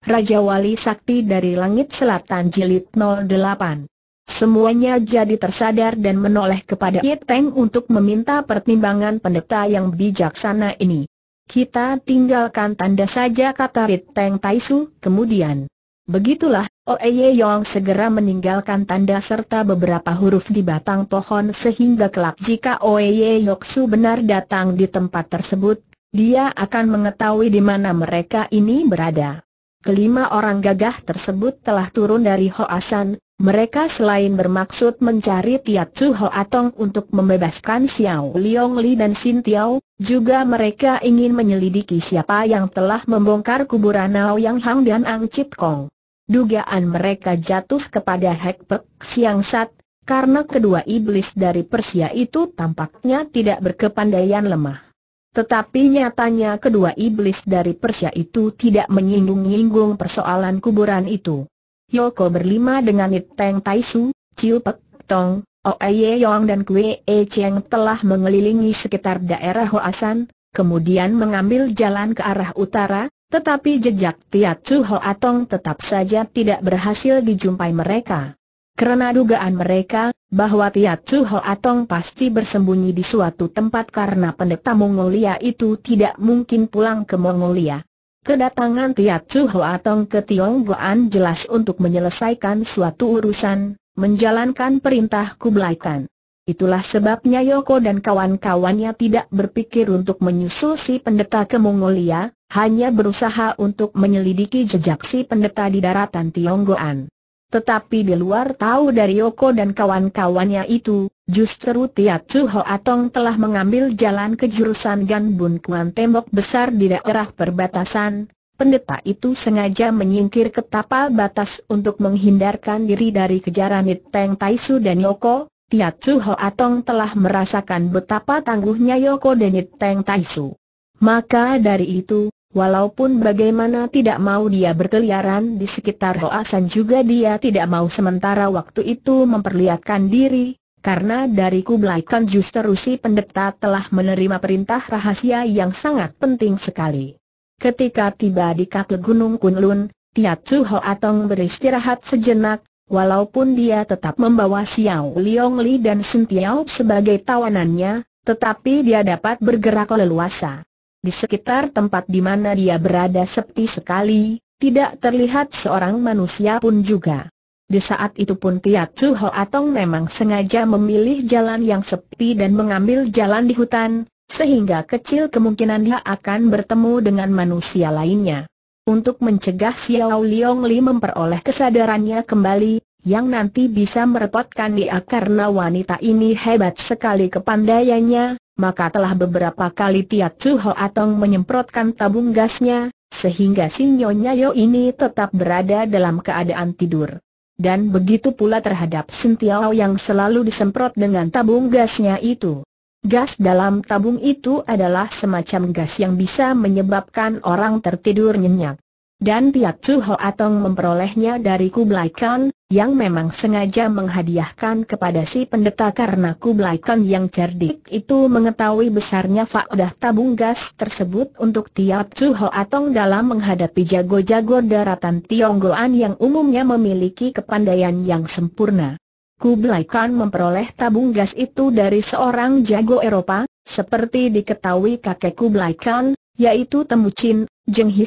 Raja Wali Sakti dari Langit Selatan Jilid 08. Semuanya jadi tersadar dan menoleh kepada Yeteng untuk meminta pertimbangan pendeta yang bijaksana ini. Kita tinggalkan tanda saja kata Yeteng Taisu, kemudian. Begitulah, Oeye Yong segera meninggalkan tanda serta beberapa huruf di batang pohon sehingga kelak jika Oeye Yoksu benar datang di tempat tersebut, dia akan mengetahui di mana mereka ini berada. Kelima orang gagah tersebut telah turun dari Hoasan, mereka selain bermaksud mencari Tiatsu Hoatong untuk membebaskan Xiao Liong Li dan Xin Tiao, juga mereka ingin menyelidiki siapa yang telah membongkar kuburan Nao Yang Hang dan Ang Chit Kong. Dugaan mereka jatuh kepada Hek Pek Siang Sat, karena kedua iblis dari Persia itu tampaknya tidak berkepandaian lemah. Tetapi nyatanya kedua iblis dari Persia itu tidak menyinggung-nyinggung persoalan kuburan itu. Yoko berlima dengan It Teng Tai Su, Chiu Pek Tong, Oe Yong dan Kwe E Cheng telah mengelilingi sekitar daerah Hoasan, kemudian mengambil jalan ke arah utara, tetapi jejak Tia Chu Hoa Tong tetap saja tidak berhasil dijumpai mereka. Karena dugaan mereka, bahwa Tiat Chu Ho Atong pasti bersembunyi di suatu tempat karena pendeta Mongolia itu tidak mungkin pulang ke Mongolia. Kedatangan Tiat Chu Ho Atong ke Tionggoan jelas untuk menyelesaikan suatu urusan, menjalankan perintah Kublai Khan. Itulah sebabnya Yoko dan kawan-kawannya tidak berpikir untuk menyusul si pendeta ke Mongolia, hanya berusaha untuk menyelidiki jejak si pendeta di daratan Tionggoan. Tetapi di luar tahu dari Yoko dan kawan-kawannya itu, justru Tiat Chu Atong telah mengambil jalan ke jurusan Gan Kuan tembok besar di daerah perbatasan. Pendeta itu sengaja menyingkir ke tapal batas untuk menghindarkan diri dari kejaran Niteng Taisu dan Yoko. Tiat Chu Atong telah merasakan betapa tangguhnya Yoko dan Niteng Taisu. Maka dari itu, Walaupun bagaimana tidak mau dia berkeliaran di sekitar Hoasan juga dia tidak mau sementara waktu itu memperlihatkan diri, karena dari Kublai Khan justru si pendeta telah menerima perintah rahasia yang sangat penting sekali. Ketika tiba di kaki Gunung Kunlun, tiat su Hoatong beristirahat sejenak, walaupun dia tetap membawa Xiao Li dan Sun Tiao sebagai tawanannya, tetapi dia dapat bergerak leluasa. Di sekitar tempat di mana dia berada sepi sekali, tidak terlihat seorang manusia pun juga. Di saat itu pun Tiat Su Atong memang sengaja memilih jalan yang sepi dan mengambil jalan di hutan, sehingga kecil kemungkinan dia akan bertemu dengan manusia lainnya. Untuk mencegah Xiao Liong Li memperoleh kesadarannya kembali, yang nanti bisa merepotkan dia karena wanita ini hebat sekali kepandaiannya, maka telah beberapa kali Tiat Chu Ho Atong menyemprotkan tabung gasnya, sehingga Sinyonya Yo ini tetap berada dalam keadaan tidur. Dan begitu pula terhadap Sintiao yang selalu disemprot dengan tabung gasnya itu. Gas dalam tabung itu adalah semacam gas yang bisa menyebabkan orang tertidur nyenyak. Dan Tiat Chu Ho Atong memperolehnya dari Kublai Khan, yang memang sengaja menghadiahkan kepada si pendeta karena Kublai Khan yang cerdik itu mengetahui besarnya faedah tabung gas tersebut untuk tiap Suho Atong dalam menghadapi jago-jago daratan Tionggoan yang umumnya memiliki kepandaian yang sempurna. Kublai Khan memperoleh tabung gas itu dari seorang jago Eropa, seperti diketahui kakek Kublai Khan, yaitu Temucin,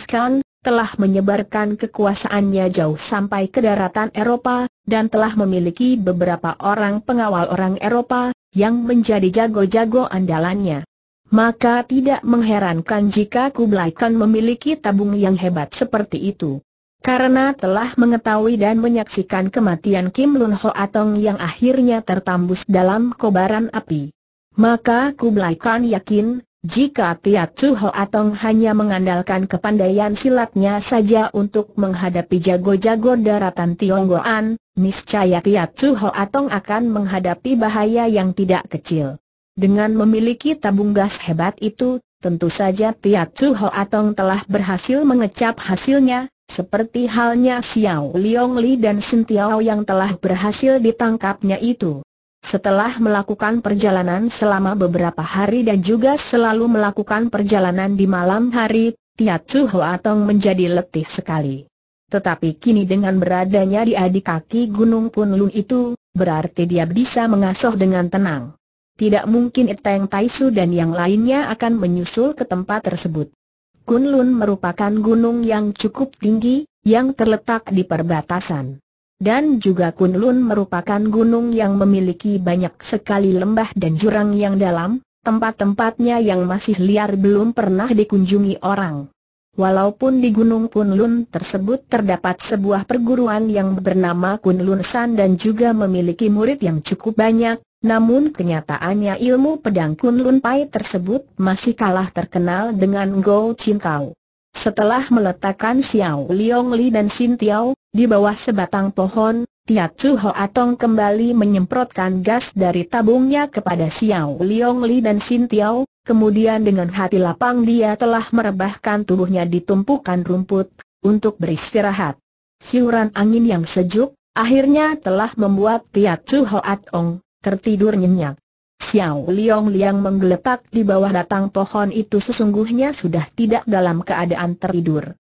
Khan telah menyebarkan kekuasaannya jauh sampai ke daratan Eropa, dan telah memiliki beberapa orang pengawal orang Eropa, yang menjadi jago-jago andalannya. Maka tidak mengherankan jika Kublai Khan memiliki tabung yang hebat seperti itu. Karena telah mengetahui dan menyaksikan kematian Kim Lun Ho Atong yang akhirnya tertambus dalam kobaran api. Maka Kublai Khan yakin, jika Tiat Chu Atong hanya mengandalkan kepandaian silatnya saja untuk menghadapi jago-jago daratan Tionggoan, niscaya Tiat Chu Atong akan menghadapi bahaya yang tidak kecil. Dengan memiliki tabung gas hebat itu, tentu saja Tiat Chu Atong telah berhasil mengecap hasilnya, seperti halnya Xiao Liong Li dan Sintiao yang telah berhasil ditangkapnya itu. Setelah melakukan perjalanan selama beberapa hari dan juga selalu melakukan perjalanan di malam hari, Tiat Chu Hoatong menjadi letih sekali. Tetapi kini dengan beradanya di adik kaki Gunung Punlun itu, berarti dia bisa mengasuh dengan tenang. Tidak mungkin Iteng Taisu dan yang lainnya akan menyusul ke tempat tersebut. Kunlun merupakan gunung yang cukup tinggi, yang terletak di perbatasan dan juga Kunlun merupakan gunung yang memiliki banyak sekali lembah dan jurang yang dalam, tempat-tempatnya yang masih liar belum pernah dikunjungi orang. Walaupun di Gunung Kunlun tersebut terdapat sebuah perguruan yang bernama Kunlun San dan juga memiliki murid yang cukup banyak, namun kenyataannya ilmu pedang Kunlun Pai tersebut masih kalah terkenal dengan Go Chin Kau. Setelah meletakkan Xiao Liong Li dan Xin Tiao, di bawah sebatang pohon, Tiat Chu Atong kembali menyemprotkan gas dari tabungnya kepada Xiao Liong Li dan Xin Tiao, kemudian dengan hati lapang dia telah merebahkan tubuhnya di tumpukan rumput, untuk beristirahat. Siuran angin yang sejuk, akhirnya telah membuat Tiat Chu Atong tertidur nyenyak. Xiao Liong Liang menggeletak di bawah batang pohon itu sesungguhnya sudah tidak dalam keadaan tertidur.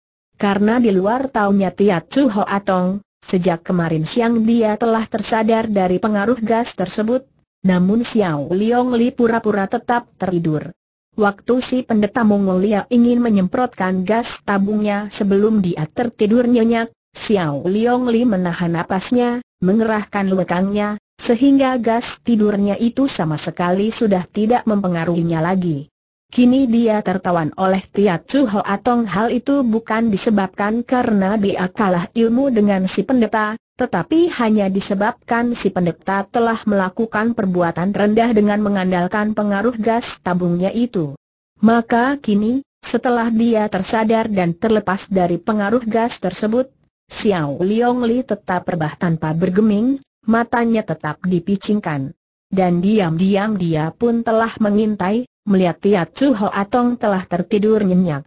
Karena di luar taunya Tiat Chu atong, sejak kemarin siang dia telah tersadar dari pengaruh gas tersebut, namun Xiao Liong Li pura-pura tetap tertidur. Waktu si pendeta Mongolia ingin menyemprotkan gas tabungnya sebelum dia tertidur nyenyak, Xiao Liong Li menahan napasnya, mengerahkan lekangnya, sehingga gas tidurnya itu sama sekali sudah tidak mempengaruhinya lagi. Kini dia tertawan oleh Tiat Chu Ho Atong hal itu bukan disebabkan karena dia kalah ilmu dengan si pendeta, tetapi hanya disebabkan si pendeta telah melakukan perbuatan rendah dengan mengandalkan pengaruh gas tabungnya itu. Maka kini, setelah dia tersadar dan terlepas dari pengaruh gas tersebut, Xiao Liong Li tetap berbah tanpa bergeming, matanya tetap dipicingkan. Dan diam-diam dia pun telah mengintai, melihat Tia Chu Atong telah tertidur nyenyak.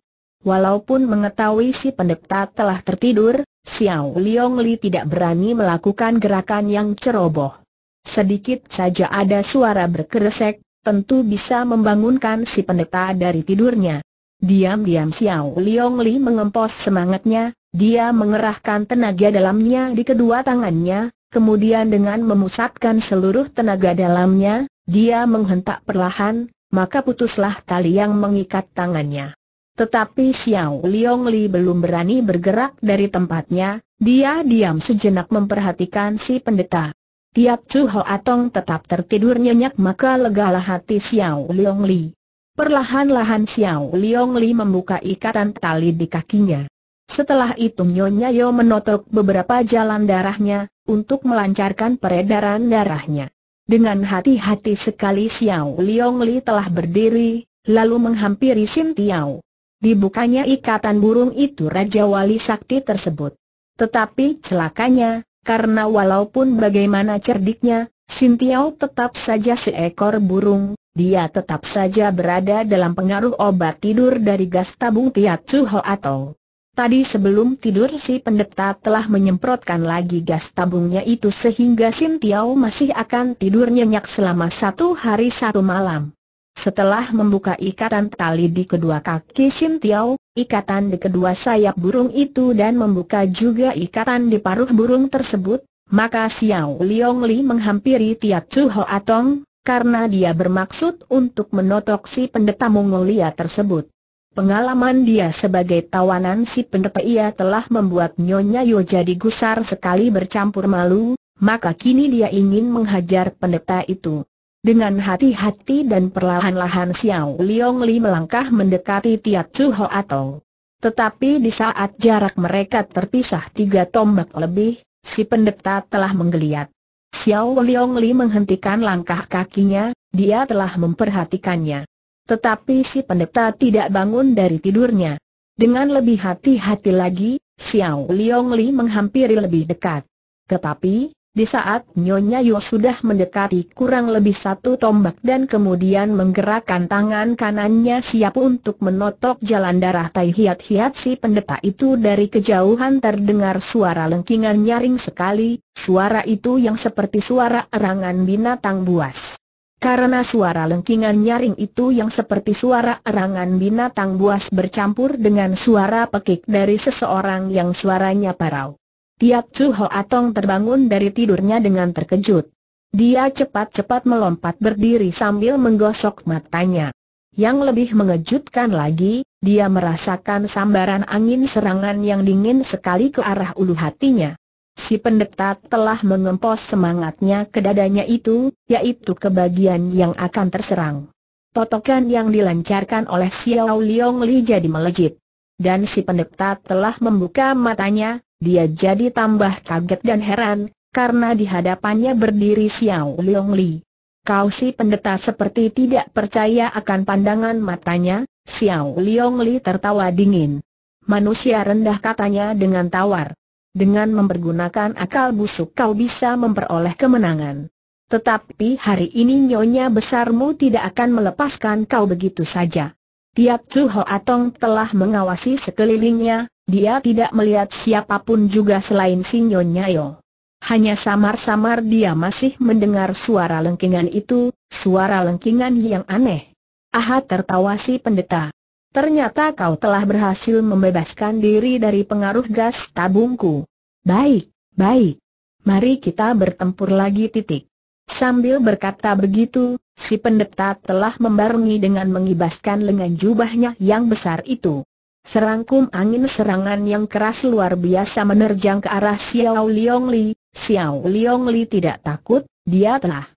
Walaupun mengetahui si pendeta telah tertidur, Xiao Liong Li tidak berani melakukan gerakan yang ceroboh. Sedikit saja ada suara berkeresek, tentu bisa membangunkan si pendeta dari tidurnya. Diam-diam Xiao Liong Li mengempos semangatnya, dia mengerahkan tenaga dalamnya di kedua tangannya, kemudian dengan memusatkan seluruh tenaga dalamnya, dia menghentak perlahan, maka putuslah tali yang mengikat tangannya. Tetapi Xiao Liong Li belum berani bergerak dari tempatnya, dia diam sejenak memperhatikan si pendeta. Tiap Chu Ho Atong tetap tertidur nyenyak maka legalah hati Xiao Liong Li. Perlahan-lahan Xiao Liong Li membuka ikatan tali di kakinya. Setelah itu Nyonya Yo menotok beberapa jalan darahnya, untuk melancarkan peredaran darahnya. Dengan hati-hati sekali Xiao Liong Li telah berdiri, lalu menghampiri Sim Tiao. Dibukanya ikatan burung itu Raja Wali Sakti tersebut. Tetapi celakanya, karena walaupun bagaimana cerdiknya, Tiao tetap saja seekor burung, dia tetap saja berada dalam pengaruh obat tidur dari gas tabung Tiat Ho atau Tadi sebelum tidur si pendeta telah menyemprotkan lagi gas tabungnya itu sehingga Sin Tiao masih akan tidur nyenyak selama satu hari satu malam. Setelah membuka ikatan tali di kedua kaki Sin Tiao, ikatan di kedua sayap burung itu dan membuka juga ikatan di paruh burung tersebut, maka Xiao Liong Li menghampiri Tiat Chu Ho Atong, karena dia bermaksud untuk menotok si pendeta Mongolia tersebut. Pengalaman dia sebagai tawanan si pendeta ia telah membuat Nyonya Yo jadi gusar sekali bercampur malu, maka kini dia ingin menghajar pendeta itu. Dengan hati-hati dan perlahan-lahan Xiao Liong Li melangkah mendekati Tiat Su Ho Atong. Tetapi di saat jarak mereka terpisah tiga tombak lebih, si pendeta telah menggeliat. Xiao Liong Li menghentikan langkah kakinya, dia telah memperhatikannya. Tetapi si pendeta tidak bangun dari tidurnya. Dengan lebih hati-hati lagi, Xiao Liong Li menghampiri lebih dekat. Tetapi, di saat Nyonya Yu sudah mendekati kurang lebih satu tombak dan kemudian menggerakkan tangan kanannya siap untuk menotok jalan darah Tai Hiat Hiat si pendeta itu dari kejauhan terdengar suara lengkingan nyaring sekali, suara itu yang seperti suara erangan binatang buas. Karena suara lengkingan nyaring itu yang seperti suara erangan binatang buas bercampur dengan suara pekik dari seseorang yang suaranya parau. Tiap Chu Atong terbangun dari tidurnya dengan terkejut. Dia cepat-cepat melompat berdiri sambil menggosok matanya. Yang lebih mengejutkan lagi, dia merasakan sambaran angin serangan yang dingin sekali ke arah ulu hatinya. Si pendeta telah mengempos semangatnya ke dadanya itu, yaitu ke bagian yang akan terserang. Totokan yang dilancarkan oleh Xiao Liong Li jadi melejit. Dan si pendeta telah membuka matanya, dia jadi tambah kaget dan heran, karena di hadapannya berdiri Xiao Liong Li. Kau si pendeta seperti tidak percaya akan pandangan matanya, Xiao Liong Li tertawa dingin. Manusia rendah katanya dengan tawar dengan mempergunakan akal busuk kau bisa memperoleh kemenangan. Tetapi hari ini nyonya besarmu tidak akan melepaskan kau begitu saja. Tiap Chu Atong telah mengawasi sekelilingnya, dia tidak melihat siapapun juga selain si nyonya Yo. Hanya samar-samar dia masih mendengar suara lengkingan itu, suara lengkingan yang aneh. Aha tertawa si pendeta. Ternyata kau telah berhasil membebaskan diri dari pengaruh gas tabungku. Baik, baik. Mari kita bertempur lagi titik. Sambil berkata begitu, si pendeta telah membarungi dengan mengibaskan lengan jubahnya yang besar itu. Serangkum angin serangan yang keras luar biasa menerjang ke arah Xiao Liong Li. Xiao Liong Li tidak takut, dia telah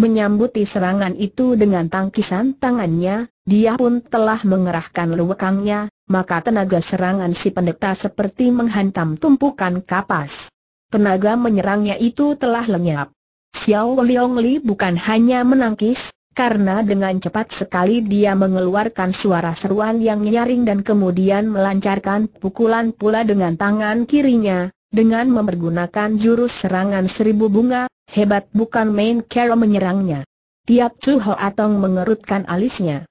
menyambuti serangan itu dengan tangkisan tangannya, dia pun telah mengerahkan lewekangnya, maka tenaga serangan si pendeta seperti menghantam tumpukan kapas. Tenaga menyerangnya itu telah lenyap. Xiao Liong Li bukan hanya menangkis, karena dengan cepat sekali dia mengeluarkan suara seruan yang nyaring dan kemudian melancarkan pukulan pula dengan tangan kirinya, dengan mempergunakan jurus serangan seribu bunga, hebat bukan main cara menyerangnya. Tiap Chu Ho Atong mengerutkan alisnya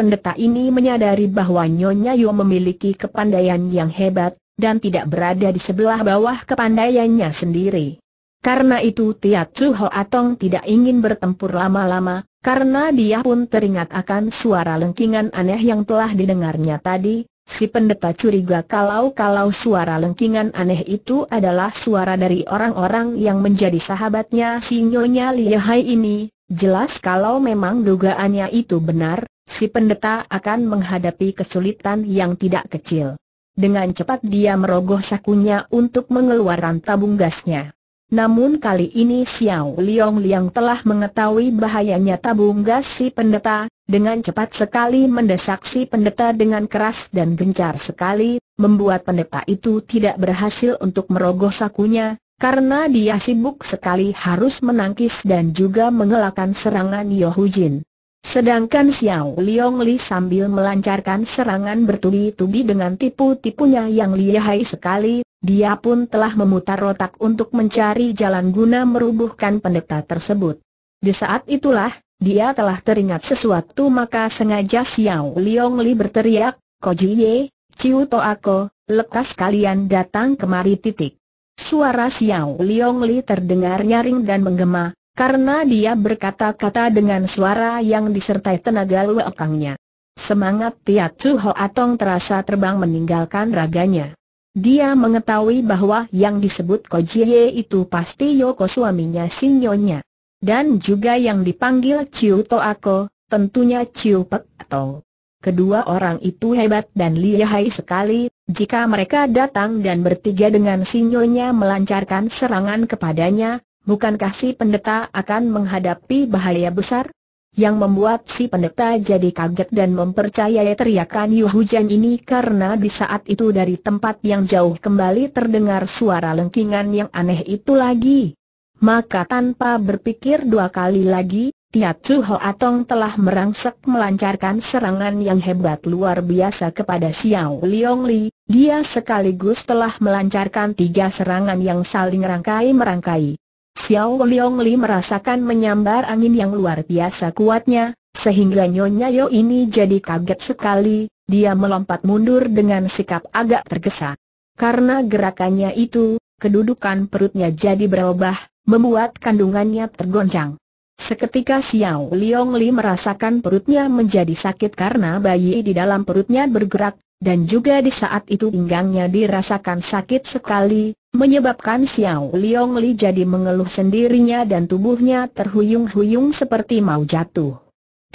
pendeta ini menyadari bahwa Nyonya Yo memiliki kepandaian yang hebat, dan tidak berada di sebelah bawah kepandaiannya sendiri. Karena itu Tiatsu Ho Atong tidak ingin bertempur lama-lama, karena dia pun teringat akan suara lengkingan aneh yang telah didengarnya tadi, si pendeta curiga kalau-kalau suara lengkingan aneh itu adalah suara dari orang-orang yang menjadi sahabatnya si Nyonya Lihai ini, jelas kalau memang dugaannya itu benar, si pendeta akan menghadapi kesulitan yang tidak kecil. Dengan cepat dia merogoh sakunya untuk mengeluarkan tabung gasnya. Namun kali ini Xiao Liang Liang telah mengetahui bahayanya tabung gas si pendeta, dengan cepat sekali mendesak si pendeta dengan keras dan gencar sekali, membuat pendeta itu tidak berhasil untuk merogoh sakunya, karena dia sibuk sekali harus menangkis dan juga mengelakkan serangan Yohujin. Sedangkan Xiao Liong Li sambil melancarkan serangan bertubi-tubi dengan tipu-tipunya yang lihai sekali, dia pun telah memutar otak untuk mencari jalan guna merubuhkan pendeta tersebut. Di saat itulah, dia telah teringat sesuatu maka sengaja Xiao Liong Li berteriak, Kojiye, Ciu Ako, lekas kalian datang kemari titik. Suara Xiao Liong Li terdengar nyaring dan menggema, karena dia berkata-kata dengan suara yang disertai tenaga luakangnya. Semangat Tiat Chu Ho Atong terasa terbang meninggalkan raganya. Dia mengetahui bahwa yang disebut Ko Jie itu pasti Yoko suaminya Sinyonya. Dan juga yang dipanggil Chiu Ako, tentunya Chiu Pek atau Kedua orang itu hebat dan lihai sekali, jika mereka datang dan bertiga dengan sinyonya melancarkan serangan kepadanya, bukankah si pendeta akan menghadapi bahaya besar? Yang membuat si pendeta jadi kaget dan mempercayai teriakan Yu Hujan ini karena di saat itu dari tempat yang jauh kembali terdengar suara lengkingan yang aneh itu lagi. Maka tanpa berpikir dua kali lagi, Tiat Chu Ho Atong telah merangsek melancarkan serangan yang hebat luar biasa kepada Xiao Liong Li. Dia sekaligus telah melancarkan tiga serangan yang saling rangkai-merangkai. Xiao Liong Li merasakan menyambar angin yang luar biasa kuatnya, sehingga Nyonya Yo ini jadi kaget sekali, dia melompat mundur dengan sikap agak tergesa. Karena gerakannya itu, kedudukan perutnya jadi berubah, membuat kandungannya tergoncang. Seketika Xiao Liong Li merasakan perutnya menjadi sakit karena bayi di dalam perutnya bergerak, dan juga di saat itu pinggangnya dirasakan sakit sekali, Menyebabkan Xiao Liong Li jadi mengeluh sendirinya dan tubuhnya terhuyung-huyung seperti mau jatuh.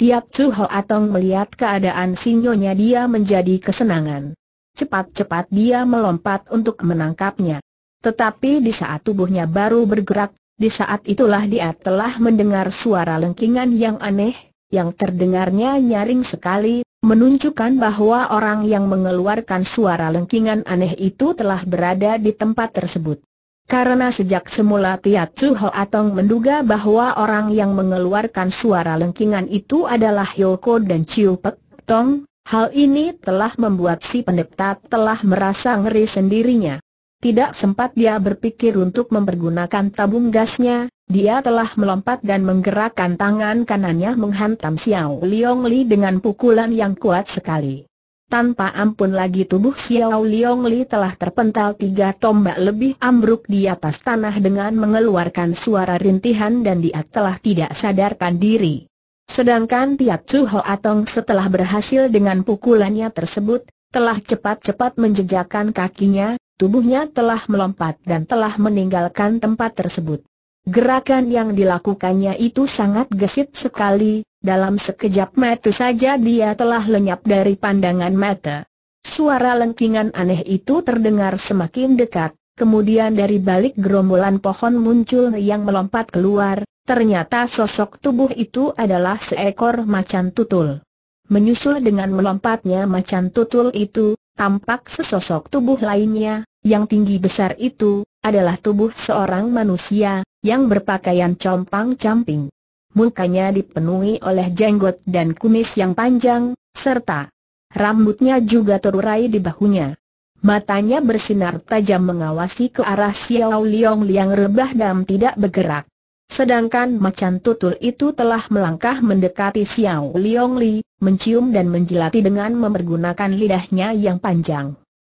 Tiap Chu Ho Atong melihat keadaan sinyonya dia menjadi kesenangan. Cepat-cepat dia melompat untuk menangkapnya. Tetapi di saat tubuhnya baru bergerak, di saat itulah dia telah mendengar suara lengkingan yang aneh, yang terdengarnya nyaring sekali, menunjukkan bahwa orang yang mengeluarkan suara lengkingan aneh itu telah berada di tempat tersebut. Karena sejak semula Tiat Su Atong menduga bahwa orang yang mengeluarkan suara lengkingan itu adalah Yoko dan Chiu Pek Tong, hal ini telah membuat si pendeta telah merasa ngeri sendirinya. Tidak sempat dia berpikir untuk mempergunakan tabung gasnya, dia telah melompat dan menggerakkan tangan kanannya menghantam Xiao Liong Li dengan pukulan yang kuat sekali. Tanpa ampun lagi tubuh Xiao Liong Li telah terpental tiga tombak lebih ambruk di atas tanah dengan mengeluarkan suara rintihan dan dia telah tidak sadarkan diri. Sedangkan Tiat Chu Ho Atong setelah berhasil dengan pukulannya tersebut, telah cepat-cepat menjejakkan kakinya, tubuhnya telah melompat dan telah meninggalkan tempat tersebut. Gerakan yang dilakukannya itu sangat gesit sekali, dalam sekejap mata saja dia telah lenyap dari pandangan mata. Suara lengkingan aneh itu terdengar semakin dekat, kemudian dari balik gerombolan pohon muncul yang melompat keluar, ternyata sosok tubuh itu adalah seekor macan tutul. Menyusul dengan melompatnya macan tutul itu, tampak sesosok tubuh lainnya, yang tinggi besar itu, adalah tubuh seorang manusia, yang berpakaian compang-camping. Mukanya dipenuhi oleh jenggot dan kumis yang panjang, serta rambutnya juga terurai di bahunya. Matanya bersinar tajam mengawasi ke arah Xiao Liang yang rebah dan tidak bergerak. Sedangkan macan tutul itu telah melangkah mendekati Xiao Liang Li, mencium dan menjilati dengan memergunakan lidahnya yang panjang.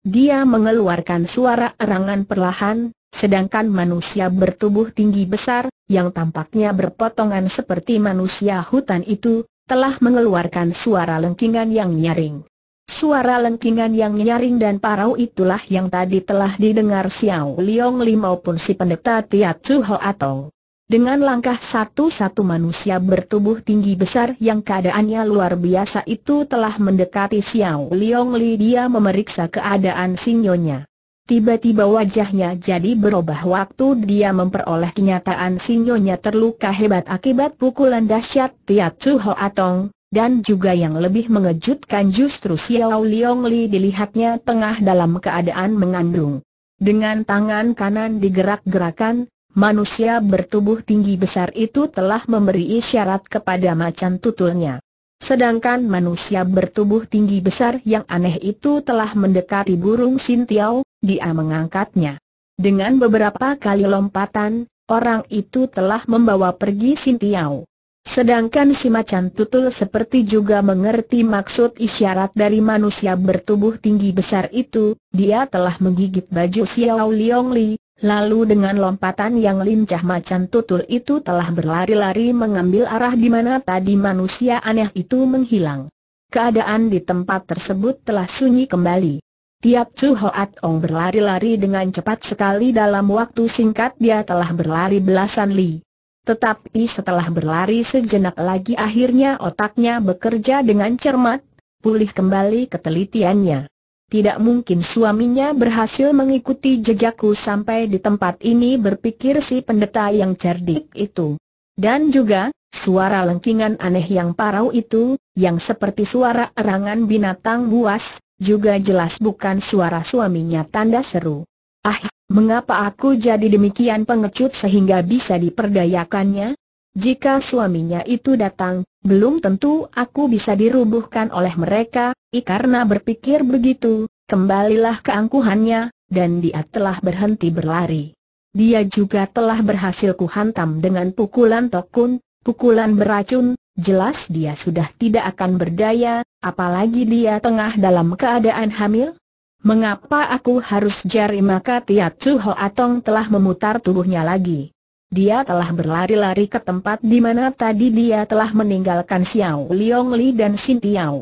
Dia mengeluarkan suara erangan perlahan, sedangkan manusia bertubuh tinggi besar, yang tampaknya berpotongan seperti manusia hutan itu, telah mengeluarkan suara lengkingan yang nyaring. Suara lengkingan yang nyaring dan parau itulah yang tadi telah didengar Xiao Liong Li maupun si pendeta Tiat Chu Ho Atong. Dengan langkah satu-satu manusia bertubuh tinggi besar yang keadaannya luar biasa itu telah mendekati Xiao Liong Li dia memeriksa keadaan Sinyonya. Tiba-tiba wajahnya jadi berubah waktu dia memperoleh kenyataan Sinyonya terluka hebat akibat pukulan dahsyat Tiat Chu Atong, dan juga yang lebih mengejutkan justru Xiao Liong Li dilihatnya tengah dalam keadaan mengandung. Dengan tangan kanan digerak-gerakan, manusia bertubuh tinggi besar itu telah memberi isyarat kepada macan tutulnya. Sedangkan manusia bertubuh tinggi besar yang aneh itu telah mendekati burung Sintiau, dia mengangkatnya. Dengan beberapa kali lompatan, orang itu telah membawa pergi Sintiau. Sedangkan si macan tutul seperti juga mengerti maksud isyarat dari manusia bertubuh tinggi besar itu, dia telah menggigit baju Xiao Liong Lalu dengan lompatan yang lincah macan tutul itu telah berlari-lari mengambil arah di mana tadi manusia aneh itu menghilang. Keadaan di tempat tersebut telah sunyi kembali. Tiap Chu Hoat Ong berlari-lari dengan cepat sekali dalam waktu singkat dia telah berlari belasan li. Tetapi setelah berlari sejenak lagi akhirnya otaknya bekerja dengan cermat, pulih kembali ketelitiannya. Tidak mungkin suaminya berhasil mengikuti jejakku sampai di tempat ini berpikir si pendeta yang cerdik itu. Dan juga, suara lengkingan aneh yang parau itu, yang seperti suara erangan binatang buas, juga jelas bukan suara suaminya tanda seru. Ah, mengapa aku jadi demikian pengecut sehingga bisa diperdayakannya? Jika suaminya itu datang, belum tentu aku bisa dirubuhkan oleh mereka, I karena berpikir begitu, kembalilah keangkuhannya, dan dia telah berhenti berlari. Dia juga telah berhasil kuhantam dengan pukulan tokun, pukulan beracun, jelas dia sudah tidak akan berdaya, apalagi dia tengah dalam keadaan hamil. Mengapa aku harus jari maka Tiat Chu Atong telah memutar tubuhnya lagi? Dia telah berlari-lari ke tempat di mana tadi dia telah meninggalkan Xiao Liong Li dan Xiniao. Tiao.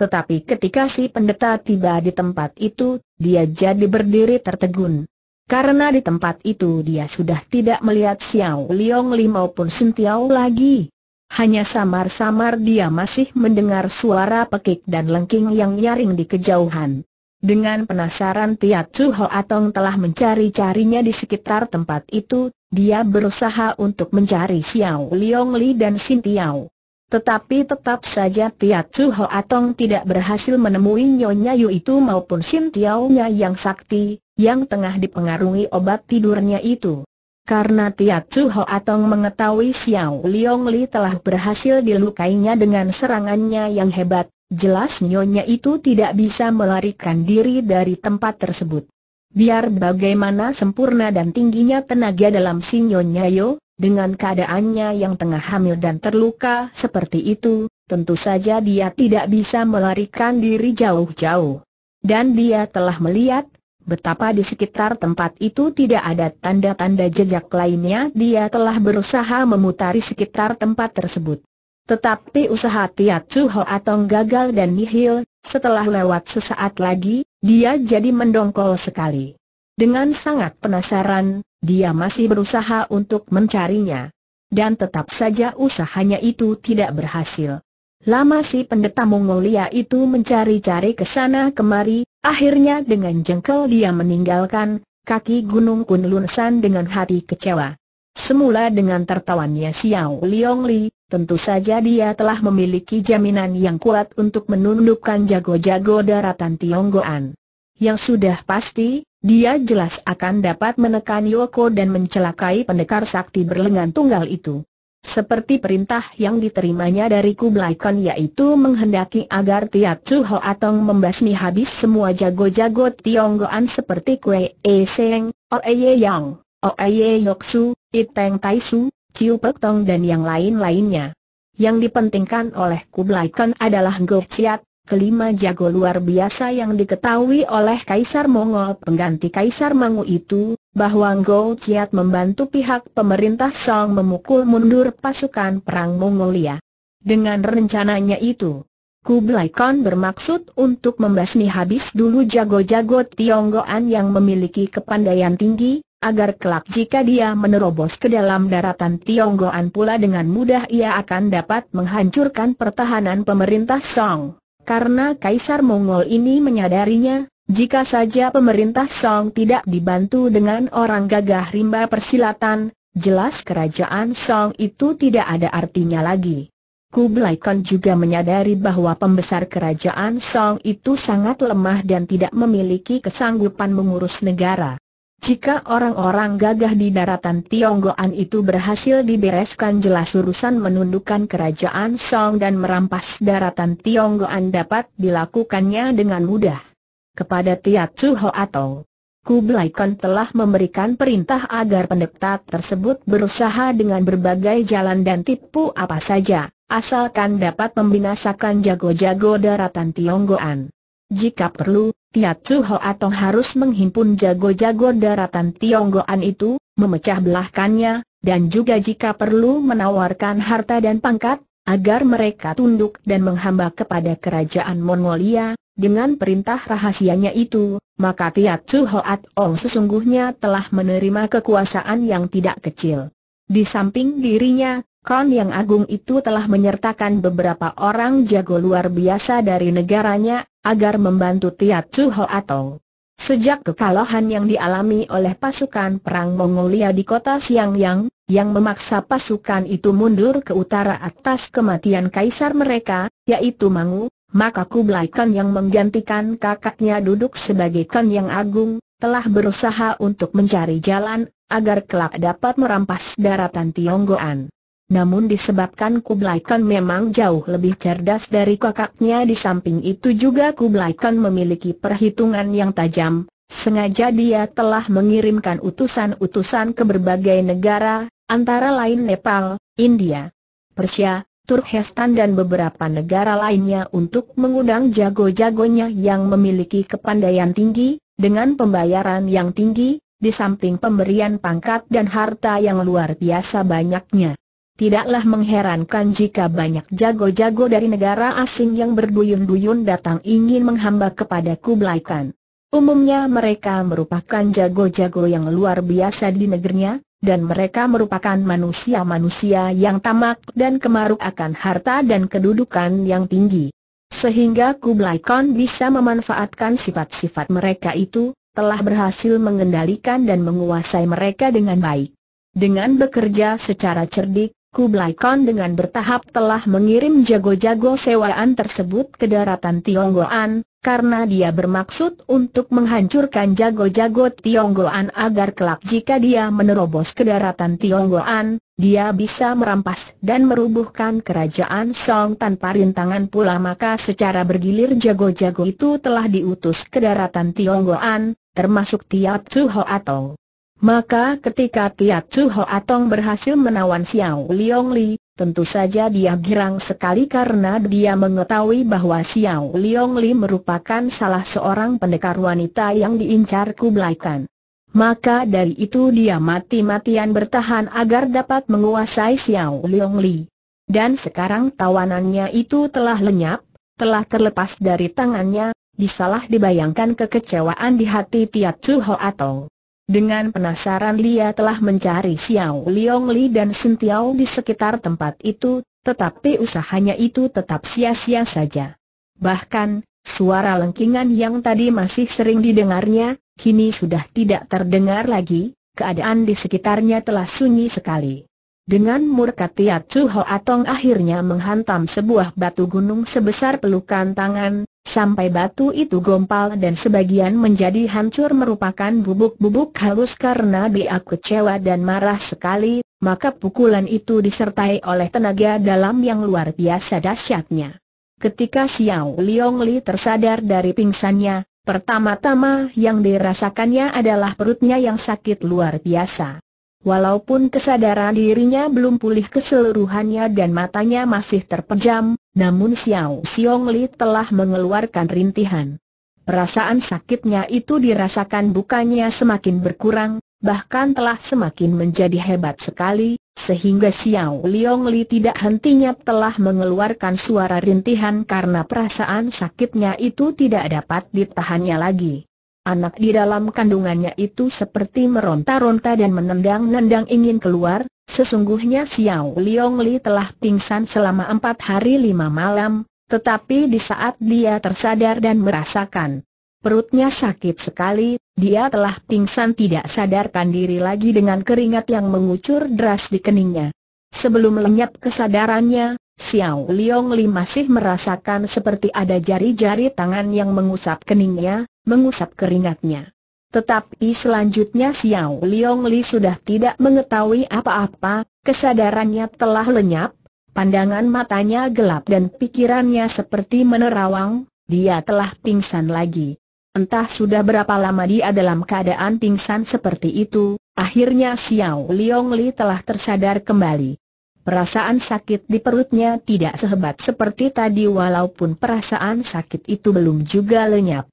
Tetapi ketika si pendeta tiba di tempat itu, dia jadi berdiri tertegun. Karena di tempat itu dia sudah tidak melihat Xiao Liong Li maupun Xiniao Tiao lagi. Hanya samar-samar dia masih mendengar suara pekik dan lengking yang nyaring di kejauhan. Dengan penasaran Tiat Chu Ho Atong telah mencari-carinya di sekitar tempat itu, dia berusaha untuk mencari Xiao Liong Li dan Xin Tiao. Tetapi tetap saja Tia Chu Ho Atong tidak berhasil menemui Nyonya Yu itu maupun Xin Tiao nya yang sakti, yang tengah dipengaruhi obat tidurnya itu. Karena Tia Chu Ho Atong mengetahui Xiao Liong Li telah berhasil dilukainya dengan serangannya yang hebat, jelas nyonya itu tidak bisa melarikan diri dari tempat tersebut. Biar bagaimana sempurna dan tingginya tenaga dalam sinyonya Nyayo, dengan keadaannya yang tengah hamil dan terluka seperti itu, tentu saja dia tidak bisa melarikan diri jauh-jauh. Dan dia telah melihat betapa di sekitar tempat itu tidak ada tanda-tanda jejak lainnya dia telah berusaha memutari sekitar tempat tersebut. Tetapi usaha Tia Chu Ho Atong gagal dan nihil, setelah lewat sesaat lagi, dia jadi mendongkol sekali. Dengan sangat penasaran, dia masih berusaha untuk mencarinya. Dan tetap saja usahanya itu tidak berhasil. Lama si pendeta Mongolia itu mencari-cari ke sana kemari, akhirnya dengan jengkel dia meninggalkan kaki Gunung Kunlunsan dengan hati kecewa. Semula dengan tertawannya Xiao Liong Li, tentu saja dia telah memiliki jaminan yang kuat untuk menundukkan jago-jago daratan Tionggoan. Yang sudah pasti, dia jelas akan dapat menekan Yoko dan mencelakai pendekar sakti berlengan tunggal itu. Seperti perintah yang diterimanya dari Kublai Khan yaitu menghendaki agar Tiat Chu Ho Atong membasmi habis semua jago-jago Tionggoan seperti Kwe E Seng, Oe Ye Yang, Oeye Yoksu, Iteng Taisu, Chiu Pek Tong dan yang lain-lainnya. Yang dipentingkan oleh Kublai Khan adalah Goh Chiat, kelima jago luar biasa yang diketahui oleh Kaisar Mongol pengganti Kaisar Mangu itu, bahwa Goh Chiat membantu pihak pemerintah Song memukul mundur pasukan perang Mongolia. Dengan rencananya itu, Kublai Khan bermaksud untuk membasmi habis dulu jago-jago Tionggoan yang memiliki kepandaian tinggi, agar kelak jika dia menerobos ke dalam daratan Tionggoan pula dengan mudah ia akan dapat menghancurkan pertahanan pemerintah Song. Karena Kaisar Mongol ini menyadarinya, jika saja pemerintah Song tidak dibantu dengan orang gagah rimba persilatan, jelas kerajaan Song itu tidak ada artinya lagi. Kublai Khan juga menyadari bahwa pembesar kerajaan Song itu sangat lemah dan tidak memiliki kesanggupan mengurus negara. Jika orang-orang gagah di daratan Tionggoan itu berhasil dibereskan jelas urusan menundukkan kerajaan Song dan merampas daratan Tionggoan dapat dilakukannya dengan mudah. Kepada Tiat Suho atau Kublai Khan telah memberikan perintah agar pendekta tersebut berusaha dengan berbagai jalan dan tipu apa saja, asalkan dapat membinasakan jago-jago daratan Tionggoan. Jika perlu, Tiatsu Atong harus menghimpun jago-jago daratan Tionggoan itu, memecah belahkannya, dan juga jika perlu menawarkan harta dan pangkat, agar mereka tunduk dan menghamba kepada kerajaan Mongolia, dengan perintah rahasianya itu, maka Tiatsu Hoat Atong sesungguhnya telah menerima kekuasaan yang tidak kecil. Di samping dirinya, Khan yang agung itu telah menyertakan beberapa orang jago luar biasa dari negaranya, agar membantu Tiat Chu Ho Atong. Sejak kekalahan yang dialami oleh pasukan perang Mongolia di kota Xiangyang, yang memaksa pasukan itu mundur ke utara atas kematian kaisar mereka, yaitu Mangu, maka Kublai Khan yang menggantikan kakaknya duduk sebagai Khan yang agung, telah berusaha untuk mencari jalan, agar kelak dapat merampas daratan Tionggoan. Namun disebabkan Kublai Khan memang jauh lebih cerdas dari kakaknya di samping itu juga Kublai Khan memiliki perhitungan yang tajam, sengaja dia telah mengirimkan utusan-utusan ke berbagai negara, antara lain Nepal, India, Persia, Turkestan dan beberapa negara lainnya untuk mengundang jago-jagonya yang memiliki kepandaian tinggi, dengan pembayaran yang tinggi, di samping pemberian pangkat dan harta yang luar biasa banyaknya. Tidaklah mengherankan jika banyak jago-jago dari negara asing yang berduyun-duyun datang ingin menghamba kepada Kublai Khan. Umumnya mereka merupakan jago-jago yang luar biasa di negerinya, dan mereka merupakan manusia-manusia yang tamak dan kemaruk akan harta dan kedudukan yang tinggi. Sehingga Kublai Khan bisa memanfaatkan sifat-sifat mereka itu, telah berhasil mengendalikan dan menguasai mereka dengan baik. Dengan bekerja secara cerdik, Kublai Khan dengan bertahap telah mengirim jago-jago sewaan tersebut ke daratan Tionggoan, karena dia bermaksud untuk menghancurkan jago-jago Tionggoan agar kelak jika dia menerobos ke daratan Tionggoan, dia bisa merampas dan merubuhkan kerajaan Song tanpa rintangan pula maka secara bergilir jago-jago itu telah diutus ke daratan Tionggoan, termasuk Tiap Tuho atau maka ketika Ho Atong berhasil menawan Xiao Liong Li, tentu saja dia girang sekali karena dia mengetahui bahwa Xiao Liong Li merupakan salah seorang pendekar wanita yang diincar Kublai Maka dari itu dia mati-matian bertahan agar dapat menguasai Xiao Liong Li. Dan sekarang tawanannya itu telah lenyap, telah terlepas dari tangannya, disalah dibayangkan kekecewaan di hati Ho Atong. Dengan penasaran Lia telah mencari Xiao Liong Li dan Sun Tiao di sekitar tempat itu, tetapi usahanya itu tetap sia-sia saja. Bahkan, suara lengkingan yang tadi masih sering didengarnya, kini sudah tidak terdengar lagi, keadaan di sekitarnya telah sunyi sekali. Dengan murka Tia Chu Ho Atong akhirnya menghantam sebuah batu gunung sebesar pelukan tangan, Sampai batu itu gompal dan sebagian menjadi hancur merupakan bubuk-bubuk halus karena dia kecewa dan marah sekali, maka pukulan itu disertai oleh tenaga dalam yang luar biasa dahsyatnya. Ketika Xiao Liong Li tersadar dari pingsannya, pertama-tama yang dirasakannya adalah perutnya yang sakit luar biasa. Walaupun kesadaran dirinya belum pulih keseluruhannya dan matanya masih terpejam, namun Xiao Xiong Li telah mengeluarkan rintihan. Perasaan sakitnya itu dirasakan bukannya semakin berkurang, bahkan telah semakin menjadi hebat sekali, sehingga Xiao Liong Li tidak hentinya telah mengeluarkan suara rintihan karena perasaan sakitnya itu tidak dapat ditahannya lagi. Anak di dalam kandungannya itu seperti meronta-ronta dan menendang-nendang ingin keluar, sesungguhnya Xiao Liong Li telah pingsan selama empat hari lima malam, tetapi di saat dia tersadar dan merasakan perutnya sakit sekali, dia telah pingsan tidak sadarkan diri lagi dengan keringat yang mengucur deras di keningnya. Sebelum lenyap kesadarannya, Xiao Liong Li masih merasakan seperti ada jari-jari tangan yang mengusap keningnya, mengusap keringatnya. Tetapi selanjutnya Xiao Liong Li sudah tidak mengetahui apa-apa, kesadarannya telah lenyap, pandangan matanya gelap dan pikirannya seperti menerawang, dia telah pingsan lagi. Entah sudah berapa lama dia dalam keadaan pingsan seperti itu, akhirnya Xiao Liong Li telah tersadar kembali. Perasaan sakit di perutnya tidak sehebat seperti tadi walaupun perasaan sakit itu belum juga lenyap.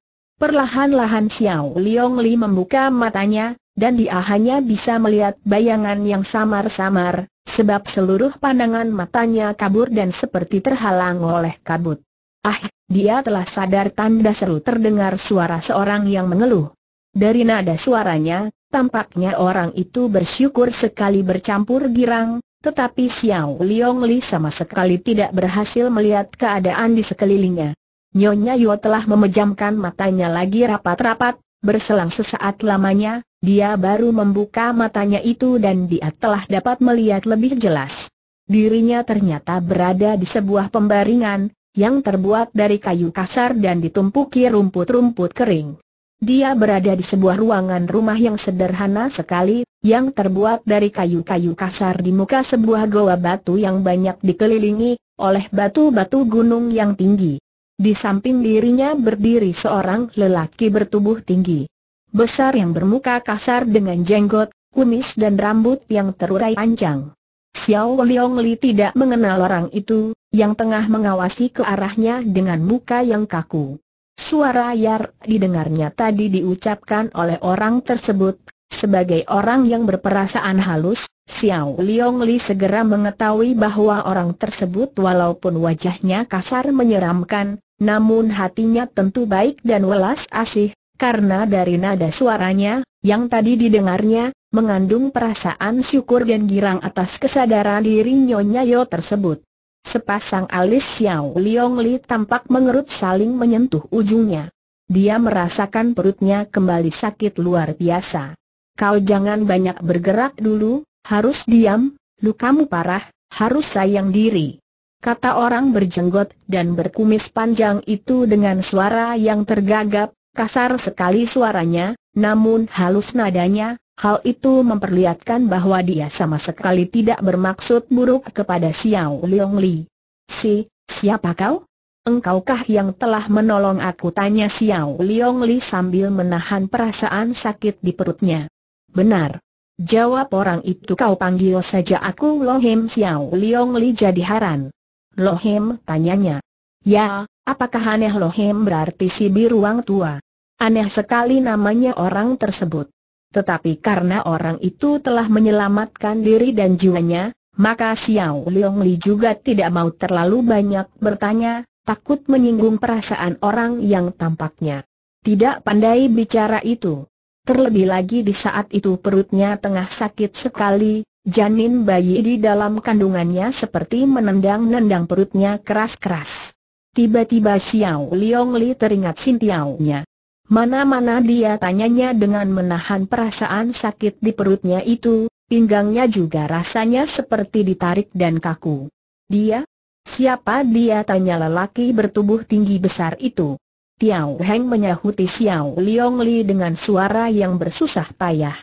Perlahan-lahan Xiao Liong Li membuka matanya, dan dia hanya bisa melihat bayangan yang samar-samar, sebab seluruh pandangan matanya kabur dan seperti terhalang oleh kabut. Ah, dia telah sadar tanda seru terdengar suara seorang yang mengeluh. Dari nada suaranya, tampaknya orang itu bersyukur sekali bercampur girang, tetapi Xiao Liong Li sama sekali tidak berhasil melihat keadaan di sekelilingnya. Nyonya Yuo telah memejamkan matanya lagi rapat-rapat, berselang sesaat lamanya, dia baru membuka matanya itu dan dia telah dapat melihat lebih jelas. Dirinya ternyata berada di sebuah pembaringan, yang terbuat dari kayu kasar dan ditumpuki rumput-rumput kering. Dia berada di sebuah ruangan rumah yang sederhana sekali, yang terbuat dari kayu-kayu kasar di muka sebuah goa batu yang banyak dikelilingi oleh batu-batu gunung yang tinggi. Di samping dirinya berdiri seorang lelaki bertubuh tinggi. Besar yang bermuka kasar dengan jenggot, kumis dan rambut yang terurai panjang. Xiao Liong Li tidak mengenal orang itu, yang tengah mengawasi ke arahnya dengan muka yang kaku. Suara Yar didengarnya tadi diucapkan oleh orang tersebut, sebagai orang yang berperasaan halus, Xiao Liong Li segera mengetahui bahwa orang tersebut walaupun wajahnya kasar menyeramkan, namun hatinya tentu baik dan welas asih, karena dari nada suaranya, yang tadi didengarnya, mengandung perasaan syukur dan girang atas kesadaran diri Nyonya Yo tersebut. Sepasang alis Xiao Liong Li tampak mengerut saling menyentuh ujungnya. Dia merasakan perutnya kembali sakit luar biasa. Kau jangan banyak bergerak dulu, harus diam, lukamu parah, harus sayang diri. Kata orang berjenggot dan berkumis panjang itu dengan suara yang tergagap, kasar sekali suaranya, namun halus nadanya, hal itu memperlihatkan bahwa dia sama sekali tidak bermaksud buruk kepada Xiao Leong Li. Si, siapa kau? Engkaukah yang telah menolong aku? Tanya Xiao Leong Li sambil menahan perasaan sakit di perutnya. Benar. Jawab orang itu kau panggil saja aku Lohem Xiao Liong Li jadi haran. Lohem tanyanya. Ya, apakah aneh Lohem berarti si biruang tua? Aneh sekali namanya orang tersebut. Tetapi karena orang itu telah menyelamatkan diri dan jiwanya, maka Xiao Liong Li juga tidak mau terlalu banyak bertanya, takut menyinggung perasaan orang yang tampaknya tidak pandai bicara itu. Terlebih lagi di saat itu perutnya tengah sakit sekali, janin bayi di dalam kandungannya seperti menendang-nendang perutnya keras-keras. Tiba-tiba Xiao Liong Li teringat sintiaunya. Mana-mana dia tanyanya dengan menahan perasaan sakit di perutnya itu, pinggangnya juga rasanya seperti ditarik dan kaku. Dia? Siapa dia tanya lelaki bertubuh tinggi besar itu? Tiao Heng menyahuti Xiao Liong Li dengan suara yang bersusah payah.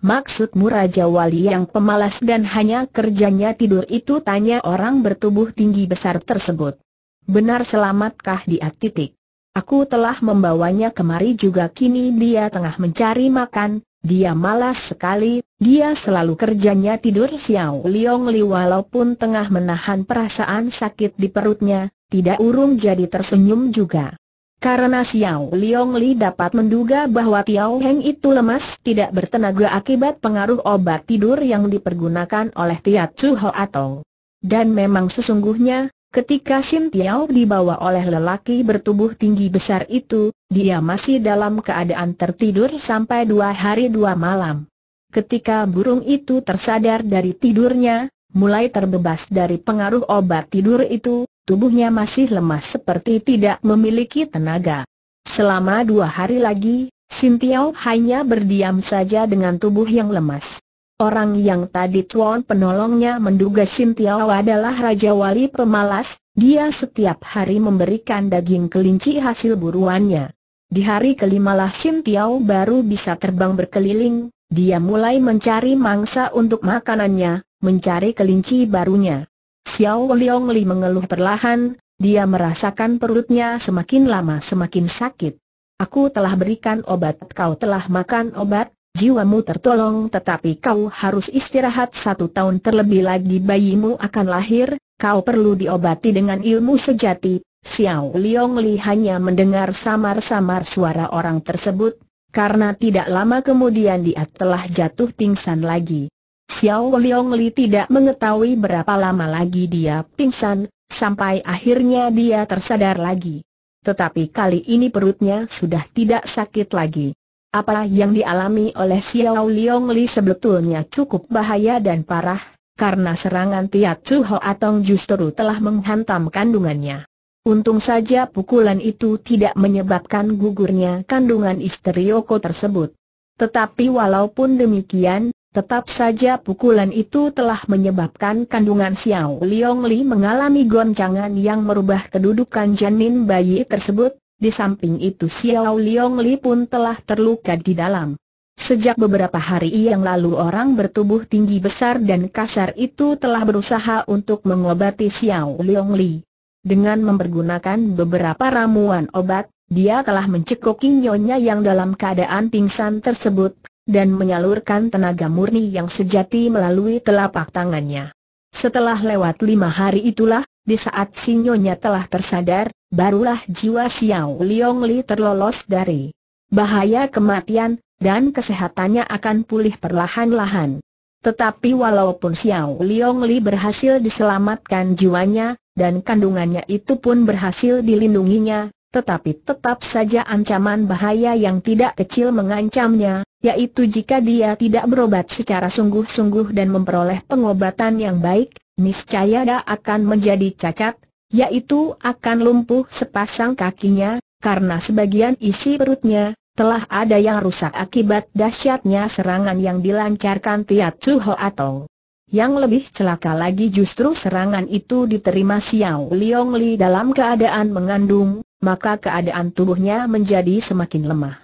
Maksudmu Raja Wali yang pemalas dan hanya kerjanya tidur itu tanya orang bertubuh tinggi besar tersebut. Benar selamatkah dia titik? Aku telah membawanya kemari juga kini dia tengah mencari makan, dia malas sekali, dia selalu kerjanya tidur Xiao Liong Li walaupun tengah menahan perasaan sakit di perutnya, tidak urung jadi tersenyum juga. Karena Xiao Liong Li dapat menduga bahwa Tiao Heng itu lemas tidak bertenaga akibat pengaruh obat tidur yang dipergunakan oleh Tiat Chu Ho Atong. Dan memang sesungguhnya, ketika Sim Tiao dibawa oleh lelaki bertubuh tinggi besar itu, dia masih dalam keadaan tertidur sampai dua hari dua malam. Ketika burung itu tersadar dari tidurnya, mulai terbebas dari pengaruh obat tidur itu, tubuhnya masih lemah seperti tidak memiliki tenaga. Selama dua hari lagi, Sintiau hanya berdiam saja dengan tubuh yang lemas. Orang yang tadi tuan penolongnya menduga Sintiau adalah Raja Wali Pemalas, dia setiap hari memberikan daging kelinci hasil buruannya. Di hari kelima lah Sintiau baru bisa terbang berkeliling, dia mulai mencari mangsa untuk makanannya, mencari kelinci barunya. Xiao Liong Li mengeluh perlahan, dia merasakan perutnya semakin lama semakin sakit. Aku telah berikan obat, kau telah makan obat, jiwamu tertolong tetapi kau harus istirahat satu tahun terlebih lagi bayimu akan lahir, kau perlu diobati dengan ilmu sejati. Xiao Liong Li hanya mendengar samar-samar suara orang tersebut, karena tidak lama kemudian dia telah jatuh pingsan lagi. Xiao Liong Li tidak mengetahui berapa lama lagi dia pingsan, sampai akhirnya dia tersadar lagi. Tetapi kali ini perutnya sudah tidak sakit lagi. Apa yang dialami oleh Xiao Liong Li sebetulnya cukup bahaya dan parah, karena serangan Tiat Chu Ho Atong justru telah menghantam kandungannya. Untung saja pukulan itu tidak menyebabkan gugurnya kandungan istri Yoko tersebut. Tetapi walaupun demikian, Tetap saja pukulan itu telah menyebabkan kandungan Xiao Liong Li mengalami goncangan yang merubah kedudukan janin bayi tersebut, di samping itu Xiao Liong Li pun telah terluka di dalam. Sejak beberapa hari yang lalu orang bertubuh tinggi besar dan kasar itu telah berusaha untuk mengobati Xiao Liong Li. Dengan mempergunakan beberapa ramuan obat, dia telah mencekoki nyonya yang dalam keadaan pingsan tersebut, dan menyalurkan tenaga murni yang sejati melalui telapak tangannya. Setelah lewat lima hari itulah, di saat sinyonya telah tersadar, barulah jiwa Xiao Liong Li terlolos dari bahaya kematian, dan kesehatannya akan pulih perlahan-lahan. Tetapi walaupun Xiao Liong Li berhasil diselamatkan jiwanya, dan kandungannya itu pun berhasil dilindunginya, tetapi tetap saja ancaman bahaya yang tidak kecil mengancamnya, yaitu jika dia tidak berobat secara sungguh-sungguh dan memperoleh pengobatan yang baik, niscaya dia akan menjadi cacat, yaitu akan lumpuh sepasang kakinya, karena sebagian isi perutnya telah ada yang rusak akibat dahsyatnya serangan yang dilancarkan Tiat Suho atau yang lebih celaka lagi justru serangan itu diterima Xiao Liong Li dalam keadaan mengandung, maka keadaan tubuhnya menjadi semakin lemah.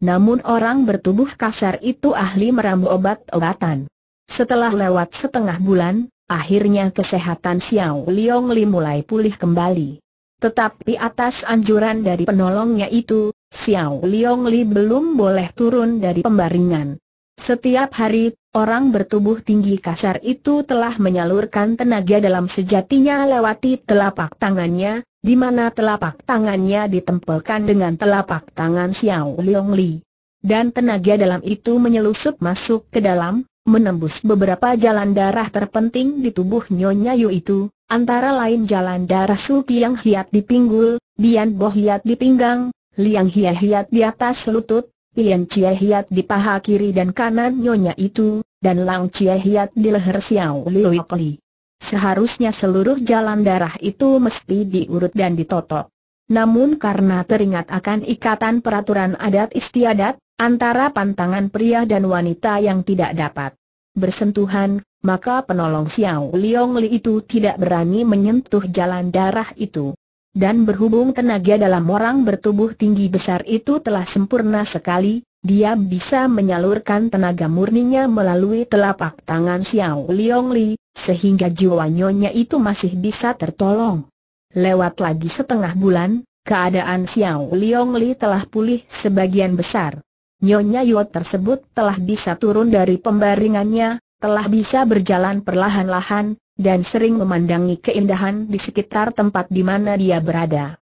Namun orang bertubuh kasar itu ahli meramu obat-obatan. Setelah lewat setengah bulan, akhirnya kesehatan Xiao Liong Li mulai pulih kembali. Tetapi atas anjuran dari penolongnya itu, Xiao Liong Li belum boleh turun dari pembaringan. Setiap hari, orang bertubuh tinggi kasar itu telah menyalurkan tenaga dalam sejatinya lewati telapak tangannya, di mana telapak tangannya ditempelkan dengan telapak tangan Xiao Leong Li. Dan tenaga dalam itu menyelusup masuk ke dalam, menembus beberapa jalan darah terpenting di tubuh Nyonya Yu itu, antara lain jalan darah Su Piang Hiat di pinggul, Bian Bo Hiat di pinggang, Liang Hia Hiat di atas lutut, Lian Chia Hiat di paha kiri dan kanan Nyonya itu, dan Lang Chia Hiat di leher Xiao Liu Li. Seharusnya seluruh jalan darah itu mesti diurut dan ditotok. Namun karena teringat akan ikatan peraturan adat istiadat, antara pantangan pria dan wanita yang tidak dapat bersentuhan, maka penolong Xiao Liong Li itu tidak berani menyentuh jalan darah itu. Dan berhubung tenaga dalam orang bertubuh tinggi besar itu telah sempurna sekali, dia bisa menyalurkan tenaga murninya melalui telapak tangan Xiao Liong Li, sehingga jiwa nyonya itu masih bisa tertolong. Lewat lagi setengah bulan, keadaan Xiao Liong Li telah pulih sebagian besar. Nyonya Yuo tersebut telah bisa turun dari pembaringannya, telah bisa berjalan perlahan-lahan, dan sering memandangi keindahan di sekitar tempat di mana dia berada.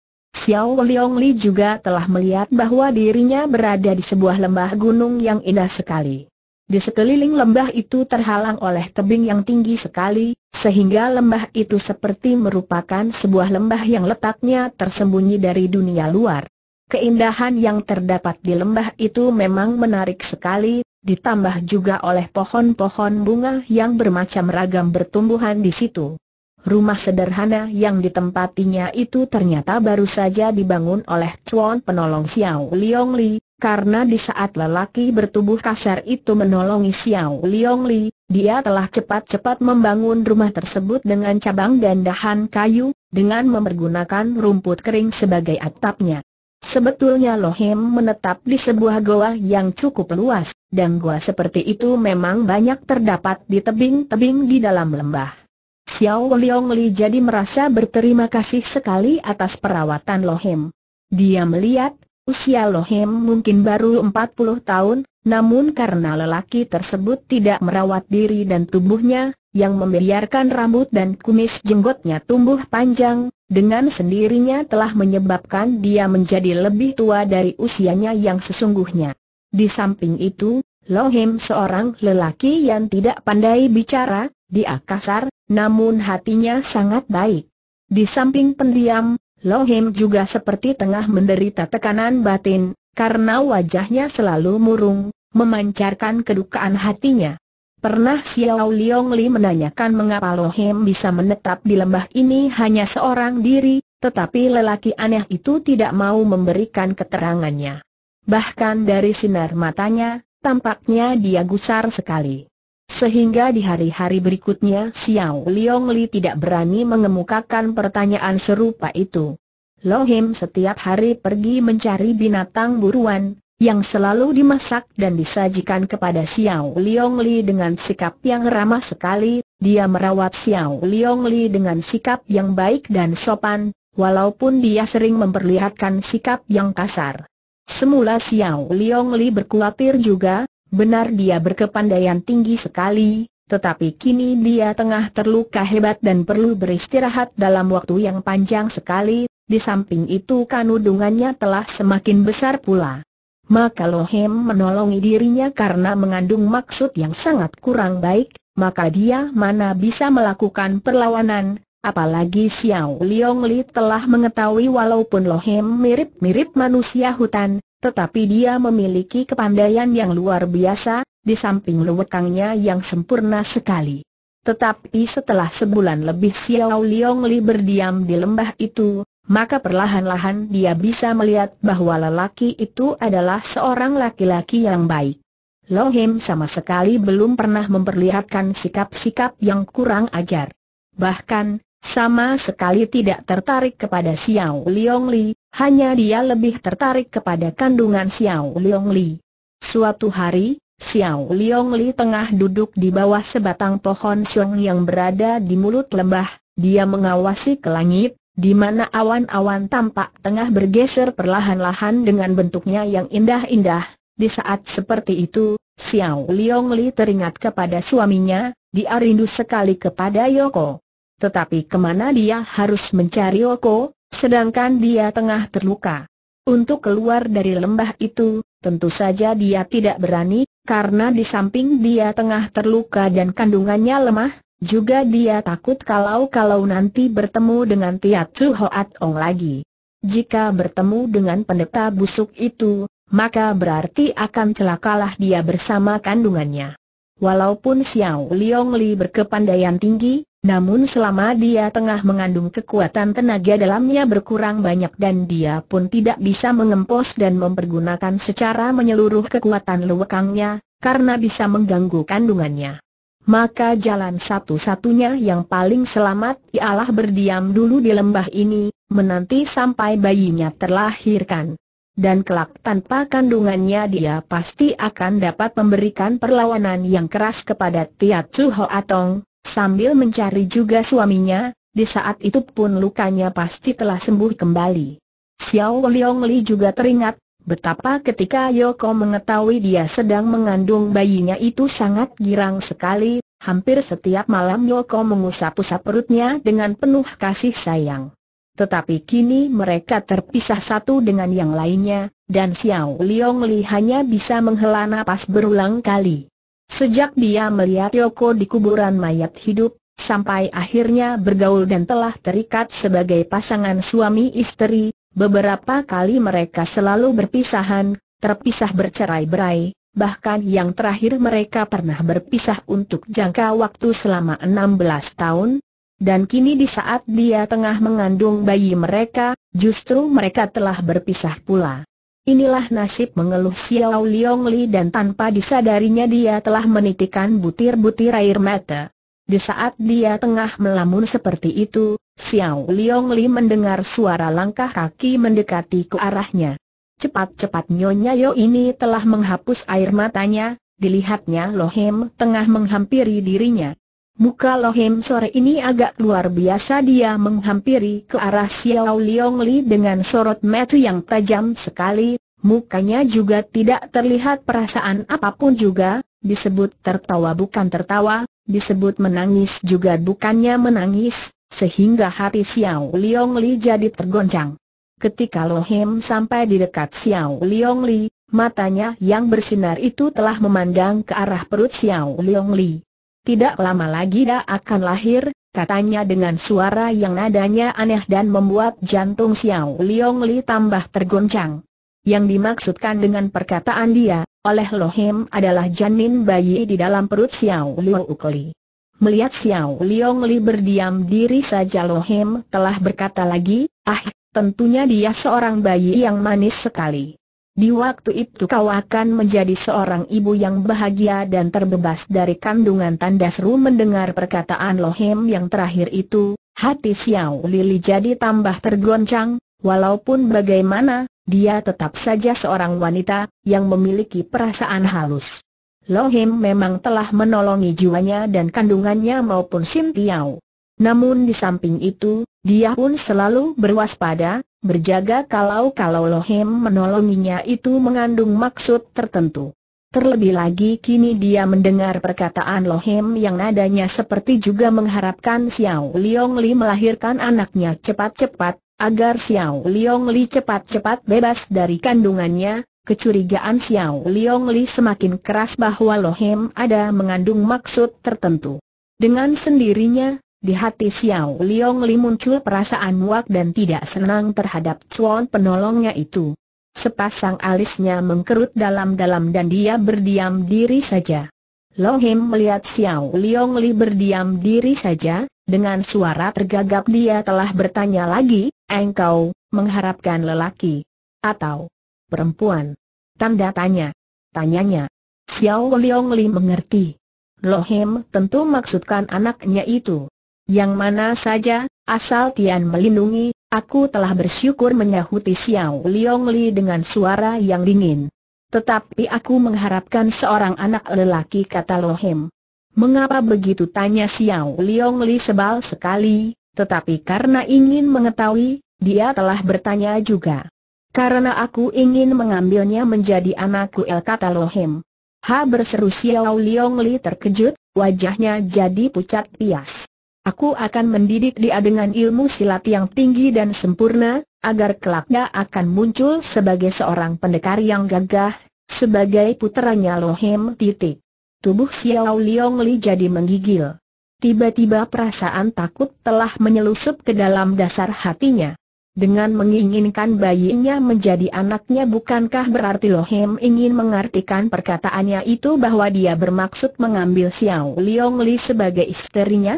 Xiao Liong Li juga telah melihat bahwa dirinya berada di sebuah lembah gunung yang indah sekali. Di sekeliling lembah itu terhalang oleh tebing yang tinggi sekali, sehingga lembah itu seperti merupakan sebuah lembah yang letaknya tersembunyi dari dunia luar. Keindahan yang terdapat di lembah itu memang menarik sekali, ditambah juga oleh pohon-pohon bunga yang bermacam ragam bertumbuhan di situ. Rumah sederhana yang ditempatinya itu ternyata baru saja dibangun oleh Chuan penolong Xiao Liong Li, karena di saat lelaki bertubuh kasar itu menolongi Xiao Liong Li, dia telah cepat-cepat membangun rumah tersebut dengan cabang dan dahan kayu, dengan memergunakan rumput kering sebagai atapnya. Sebetulnya Lohem menetap di sebuah goa yang cukup luas, dan goa seperti itu memang banyak terdapat di tebing-tebing di dalam lembah. Xiao Leong Li jadi merasa berterima kasih sekali atas perawatan Lohem. Dia melihat, usia Lohem mungkin baru 40 tahun, namun karena lelaki tersebut tidak merawat diri dan tubuhnya, yang membiarkan rambut dan kumis jenggotnya tumbuh panjang, dengan sendirinya telah menyebabkan dia menjadi lebih tua dari usianya yang sesungguhnya. Di samping itu, Lohem seorang lelaki yang tidak pandai bicara, dia kasar, namun hatinya sangat baik. Di samping pendiam, Lohim juga seperti tengah menderita tekanan batin, karena wajahnya selalu murung, memancarkan kedukaan hatinya. Pernah Xiao Liong Li menanyakan mengapa Lohim bisa menetap di lembah ini hanya seorang diri, tetapi lelaki aneh itu tidak mau memberikan keterangannya. Bahkan dari sinar matanya, tampaknya dia gusar sekali. Sehingga di hari-hari berikutnya Xiao Liong Li tidak berani mengemukakan pertanyaan serupa itu. Lohim setiap hari pergi mencari binatang buruan, yang selalu dimasak dan disajikan kepada Xiao Liong Li dengan sikap yang ramah sekali, dia merawat Xiao Liong Li dengan sikap yang baik dan sopan, walaupun dia sering memperlihatkan sikap yang kasar. Semula Xiao Liong Li berkhawatir juga, Benar dia berkepandaian tinggi sekali, tetapi kini dia tengah terluka hebat dan perlu beristirahat dalam waktu yang panjang sekali, di samping itu kanudungannya telah semakin besar pula. Maka Lohem menolongi dirinya karena mengandung maksud yang sangat kurang baik, maka dia mana bisa melakukan perlawanan, apalagi Xiao Liong Li telah mengetahui walaupun Lohem mirip-mirip manusia hutan, tetapi dia memiliki kepandaian yang luar biasa, di samping lewekangnya yang sempurna sekali. Tetapi setelah sebulan lebih Xiao Liong Li berdiam di lembah itu, maka perlahan-lahan dia bisa melihat bahwa lelaki itu adalah seorang laki-laki yang baik. Lo Him sama sekali belum pernah memperlihatkan sikap-sikap yang kurang ajar. Bahkan, sama sekali tidak tertarik kepada Xiao Liong Li, hanya dia lebih tertarik kepada kandungan Xiao Liong Li. Suatu hari, Xiao Liong Li tengah duduk di bawah sebatang pohon siung yang berada di mulut lembah, dia mengawasi ke langit, di mana awan-awan tampak tengah bergeser perlahan-lahan dengan bentuknya yang indah-indah. Di saat seperti itu, Xiao Liong Li teringat kepada suaminya, dia rindu sekali kepada Yoko. Tetapi kemana dia harus mencari Yoko? Sedangkan dia tengah terluka. Untuk keluar dari lembah itu, tentu saja dia tidak berani, karena di samping dia tengah terluka dan kandungannya lemah, juga dia takut kalau-kalau nanti bertemu dengan Tiat Su Hoat Ong lagi. Jika bertemu dengan pendeta busuk itu, maka berarti akan celakalah dia bersama kandungannya. Walaupun Xiao Liong Li berkepandaian tinggi, namun selama dia tengah mengandung kekuatan tenaga dalamnya berkurang banyak dan dia pun tidak bisa mengempos dan mempergunakan secara menyeluruh kekuatan lewekangnya karena bisa mengganggu kandungannya. Maka jalan satu-satunya yang paling selamat ialah berdiam dulu di lembah ini, menanti sampai bayinya terlahirkan. Dan kelak tanpa kandungannya dia pasti akan dapat memberikan perlawanan yang keras kepada Tiat Chu Ho Atong, sambil mencari juga suaminya, di saat itu pun lukanya pasti telah sembuh kembali. Xiao Liang Li juga teringat, betapa ketika Yoko mengetahui dia sedang mengandung bayinya itu sangat girang sekali, hampir setiap malam Yoko mengusap-usap perutnya dengan penuh kasih sayang. Tetapi kini mereka terpisah satu dengan yang lainnya, dan Xiao Liang Li hanya bisa menghela napas berulang kali. Sejak dia melihat Yoko di kuburan mayat hidup, sampai akhirnya bergaul dan telah terikat sebagai pasangan suami istri, beberapa kali mereka selalu berpisahan, terpisah bercerai-berai, bahkan yang terakhir mereka pernah berpisah untuk jangka waktu selama 16 tahun, dan kini di saat dia tengah mengandung bayi mereka, justru mereka telah berpisah pula. Inilah nasib mengeluh Xiao Liong Li dan tanpa disadarinya dia telah menitikan butir-butir air mata. Di saat dia tengah melamun seperti itu, Xiao Liong Li mendengar suara langkah kaki mendekati ke arahnya. Cepat-cepat Nyonya Yo ini telah menghapus air matanya, dilihatnya Lohem tengah menghampiri dirinya. Muka Lohim sore ini agak luar biasa dia menghampiri ke arah Xiao Liong Li dengan sorot mata yang tajam sekali, mukanya juga tidak terlihat perasaan apapun juga, disebut tertawa bukan tertawa, disebut menangis juga bukannya menangis, sehingga hati Xiao Liong Li jadi tergoncang. Ketika Lohim sampai di dekat Xiao Liong Li, matanya yang bersinar itu telah memandang ke arah perut Xiao Liong Li. Tidak lama lagi dia akan lahir, katanya dengan suara yang nadanya aneh dan membuat jantung Xiao Liong Li tambah tergoncang. Yang dimaksudkan dengan perkataan dia, oleh Lohim adalah janin bayi di dalam perut Xiao Liu Li. Melihat Xiao Liong Li berdiam diri saja Lohim telah berkata lagi, ah, tentunya dia seorang bayi yang manis sekali. Di waktu itu kau akan menjadi seorang ibu yang bahagia dan terbebas dari kandungan tandas ru mendengar perkataan Lohem yang terakhir itu, hati Xiao Lili jadi tambah tergoncang, walaupun bagaimana, dia tetap saja seorang wanita, yang memiliki perasaan halus. Lohim memang telah menolongi jiwanya dan kandungannya maupun Sim Tiao. Namun di samping itu, dia pun selalu berwaspada, Berjaga kalau-kalau Lohem menolonginya itu mengandung maksud tertentu. Terlebih lagi kini dia mendengar perkataan Lohem yang nadanya seperti juga mengharapkan Xiao Liong Li melahirkan anaknya cepat-cepat, agar Xiao Liong Li cepat-cepat bebas dari kandungannya, kecurigaan Xiao Liong Li semakin keras bahwa Lohem ada mengandung maksud tertentu. Dengan sendirinya, di hati Xiao Liong Li muncul perasaan muak dan tidak senang terhadap cuan penolongnya itu. Sepasang alisnya mengkerut dalam-dalam dan dia berdiam diri saja. Long Him melihat Xiao Liong Li berdiam diri saja, dengan suara tergagap dia telah bertanya lagi, engkau, mengharapkan lelaki, atau perempuan? Tanda tanya. Tanyanya. Xiao Liong Li mengerti. Lohim tentu maksudkan anaknya itu yang mana saja, asal Tian melindungi, aku telah bersyukur menyahuti Xiao Liong Li dengan suara yang dingin. Tetapi aku mengharapkan seorang anak lelaki kata Lohem. Mengapa begitu tanya Xiao Liong Li sebal sekali, tetapi karena ingin mengetahui, dia telah bertanya juga. Karena aku ingin mengambilnya menjadi anakku El kata Lohem. Ha berseru Xiao Liong Li terkejut, wajahnya jadi pucat pias. Aku akan mendidik dia dengan ilmu silat yang tinggi dan sempurna, agar kelaknya akan muncul sebagai seorang pendekar yang gagah, sebagai putranya Lohem titik. Tubuh Xiao Liong Li jadi menggigil. Tiba-tiba perasaan takut telah menyelusup ke dalam dasar hatinya. Dengan menginginkan bayinya menjadi anaknya bukankah berarti Lohem ingin mengartikan perkataannya itu bahwa dia bermaksud mengambil Xiao Liong Li sebagai istrinya?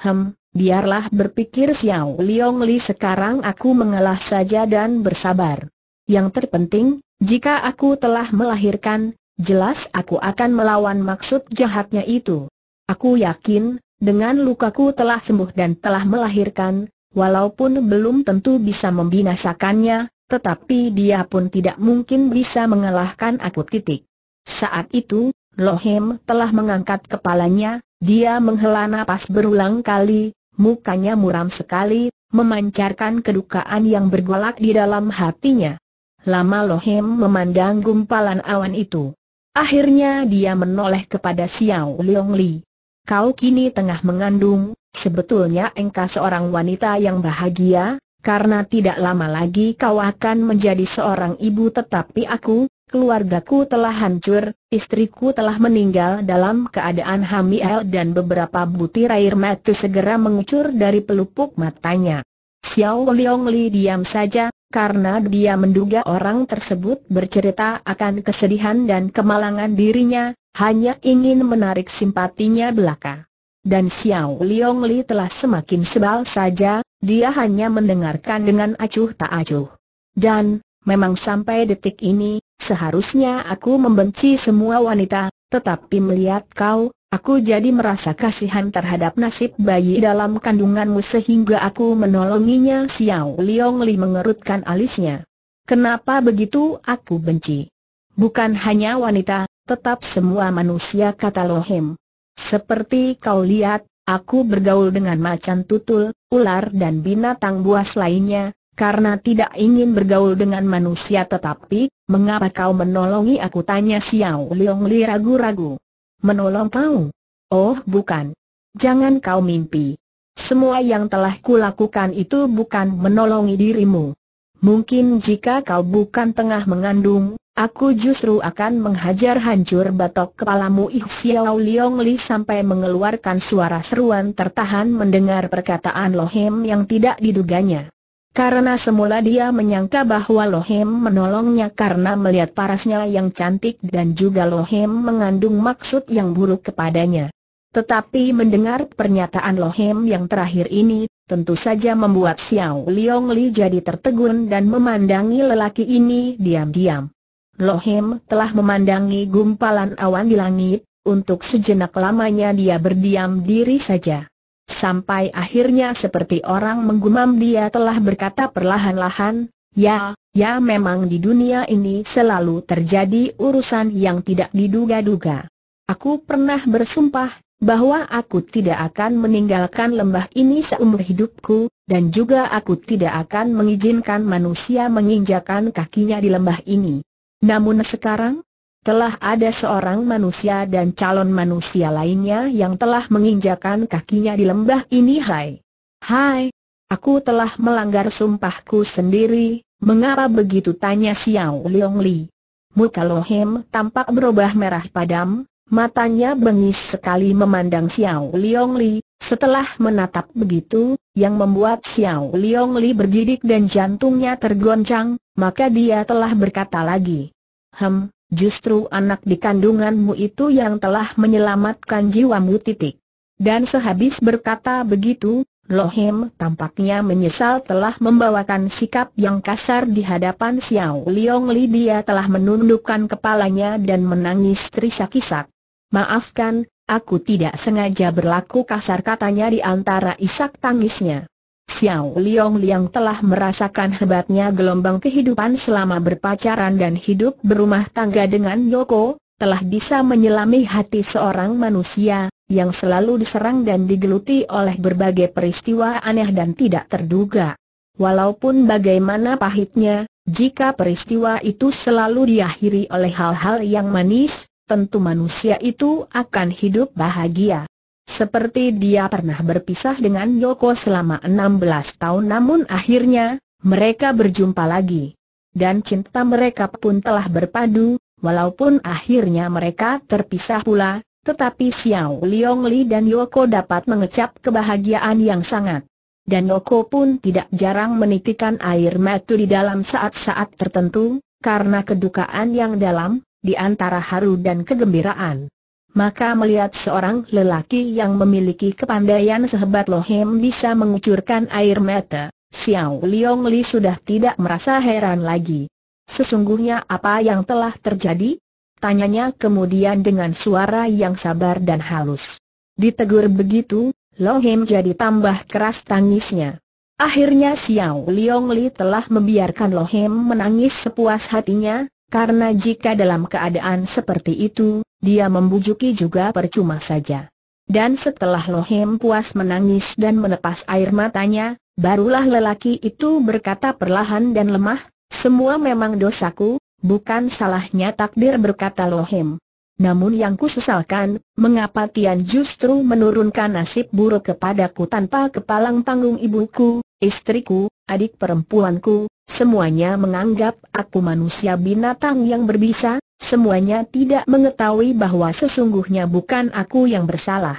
Hem, biarlah berpikir Xiao Liong Li sekarang aku mengalah saja dan bersabar. Yang terpenting, jika aku telah melahirkan, jelas aku akan melawan maksud jahatnya itu. Aku yakin, dengan lukaku telah sembuh dan telah melahirkan, walaupun belum tentu bisa membinasakannya, tetapi dia pun tidak mungkin bisa mengalahkan aku titik. Saat itu, Lohim telah mengangkat kepalanya, dia menghela napas berulang kali, mukanya muram sekali, memancarkan kedukaan yang bergolak di dalam hatinya. Lama Lohim memandang gumpalan awan itu. Akhirnya dia menoleh kepada Xiao Leong Li. Kau kini tengah mengandung, sebetulnya engkau seorang wanita yang bahagia, karena tidak lama lagi kau akan menjadi seorang ibu tetapi aku, keluargaku telah hancur, istriku telah meninggal dalam keadaan hamil dan beberapa butir air mata segera mengucur dari pelupuk matanya. Xiao Liang Li diam saja, karena dia menduga orang tersebut bercerita akan kesedihan dan kemalangan dirinya, hanya ingin menarik simpatinya belaka. Dan Xiao Liang Li telah semakin sebal saja, dia hanya mendengarkan dengan acuh tak acuh. Dan, memang sampai detik ini, Seharusnya aku membenci semua wanita, tetapi melihat kau, aku jadi merasa kasihan terhadap nasib bayi dalam kandunganmu sehingga aku menolonginya Xiao Liong Li mengerutkan alisnya. Kenapa begitu aku benci? Bukan hanya wanita, tetap semua manusia kata Hem. Seperti kau lihat, aku bergaul dengan macan tutul, ular dan binatang buas lainnya, karena tidak ingin bergaul dengan manusia tetapi, mengapa kau menolongi aku tanya Xiao Leong Li ragu-ragu. Menolong kau? Oh bukan. Jangan kau mimpi. Semua yang telah kulakukan itu bukan menolongi dirimu. Mungkin jika kau bukan tengah mengandung, aku justru akan menghajar hancur batok kepalamu Ih Xiao Leong Li sampai mengeluarkan suara seruan tertahan mendengar perkataan Lohem yang tidak diduganya. Karena semula dia menyangka bahwa Lohem menolongnya karena melihat parasnya yang cantik dan juga Lohem mengandung maksud yang buruk kepadanya. Tetapi mendengar pernyataan Lohem yang terakhir ini, tentu saja membuat Xiao Liong Li jadi tertegun dan memandangi lelaki ini diam-diam. Lohem telah memandangi gumpalan awan di langit, untuk sejenak lamanya dia berdiam diri saja sampai akhirnya seperti orang menggumam dia telah berkata perlahan-lahan, ya, ya memang di dunia ini selalu terjadi urusan yang tidak diduga-duga. Aku pernah bersumpah, bahwa aku tidak akan meninggalkan lembah ini seumur hidupku, dan juga aku tidak akan mengizinkan manusia menginjakan kakinya di lembah ini. Namun sekarang, telah ada seorang manusia dan calon manusia lainnya yang telah menginjakan kakinya di lembah ini hai. Hai, aku telah melanggar sumpahku sendiri, mengapa begitu tanya Xiao Leong Li. Muka Lohem tampak berubah merah padam, matanya bengis sekali memandang Xiao Leong Li, setelah menatap begitu, yang membuat Xiao Leong Li bergidik dan jantungnya tergoncang, maka dia telah berkata lagi. Hem, Justru anak di kandunganmu itu yang telah menyelamatkan jiwamu titik. Dan sehabis berkata begitu, Lohim tampaknya menyesal telah membawakan sikap yang kasar di hadapan Xiao Liong Li dia telah menundukkan kepalanya dan menangis terisak-isak. Maafkan, aku tidak sengaja berlaku kasar katanya di antara isak tangisnya. Xiao Liang Liang telah merasakan hebatnya gelombang kehidupan selama berpacaran dan hidup berumah tangga dengan Yoko, telah bisa menyelami hati seorang manusia, yang selalu diserang dan digeluti oleh berbagai peristiwa aneh dan tidak terduga. Walaupun bagaimana pahitnya, jika peristiwa itu selalu diakhiri oleh hal-hal yang manis, tentu manusia itu akan hidup bahagia. Seperti dia pernah berpisah dengan Yoko selama 16 tahun namun akhirnya, mereka berjumpa lagi. Dan cinta mereka pun telah berpadu, walaupun akhirnya mereka terpisah pula, tetapi Xiao Liong Li dan Yoko dapat mengecap kebahagiaan yang sangat. Dan Yoko pun tidak jarang menitikan air mata di dalam saat-saat tertentu, karena kedukaan yang dalam, di antara haru dan kegembiraan maka melihat seorang lelaki yang memiliki kepandaian sehebat lohem bisa mengucurkan air mata, Xiao Liong Li sudah tidak merasa heran lagi. Sesungguhnya apa yang telah terjadi? Tanyanya kemudian dengan suara yang sabar dan halus. Ditegur begitu, Lohem jadi tambah keras tangisnya. Akhirnya Xiao Liong Li telah membiarkan Lohem menangis sepuas hatinya, karena jika dalam keadaan seperti itu, dia membujuki juga percuma saja. Dan setelah Lohem puas menangis dan menepas air matanya, barulah lelaki itu berkata perlahan dan lemah, semua memang dosaku, bukan salahnya takdir berkata Lohem. Namun yang kusesalkan, mengapa Tian justru menurunkan nasib buruk kepadaku tanpa kepalang tanggung ibuku, istriku, adik perempuanku, semuanya menganggap aku manusia binatang yang berbisa, semuanya tidak mengetahui bahwa sesungguhnya bukan aku yang bersalah.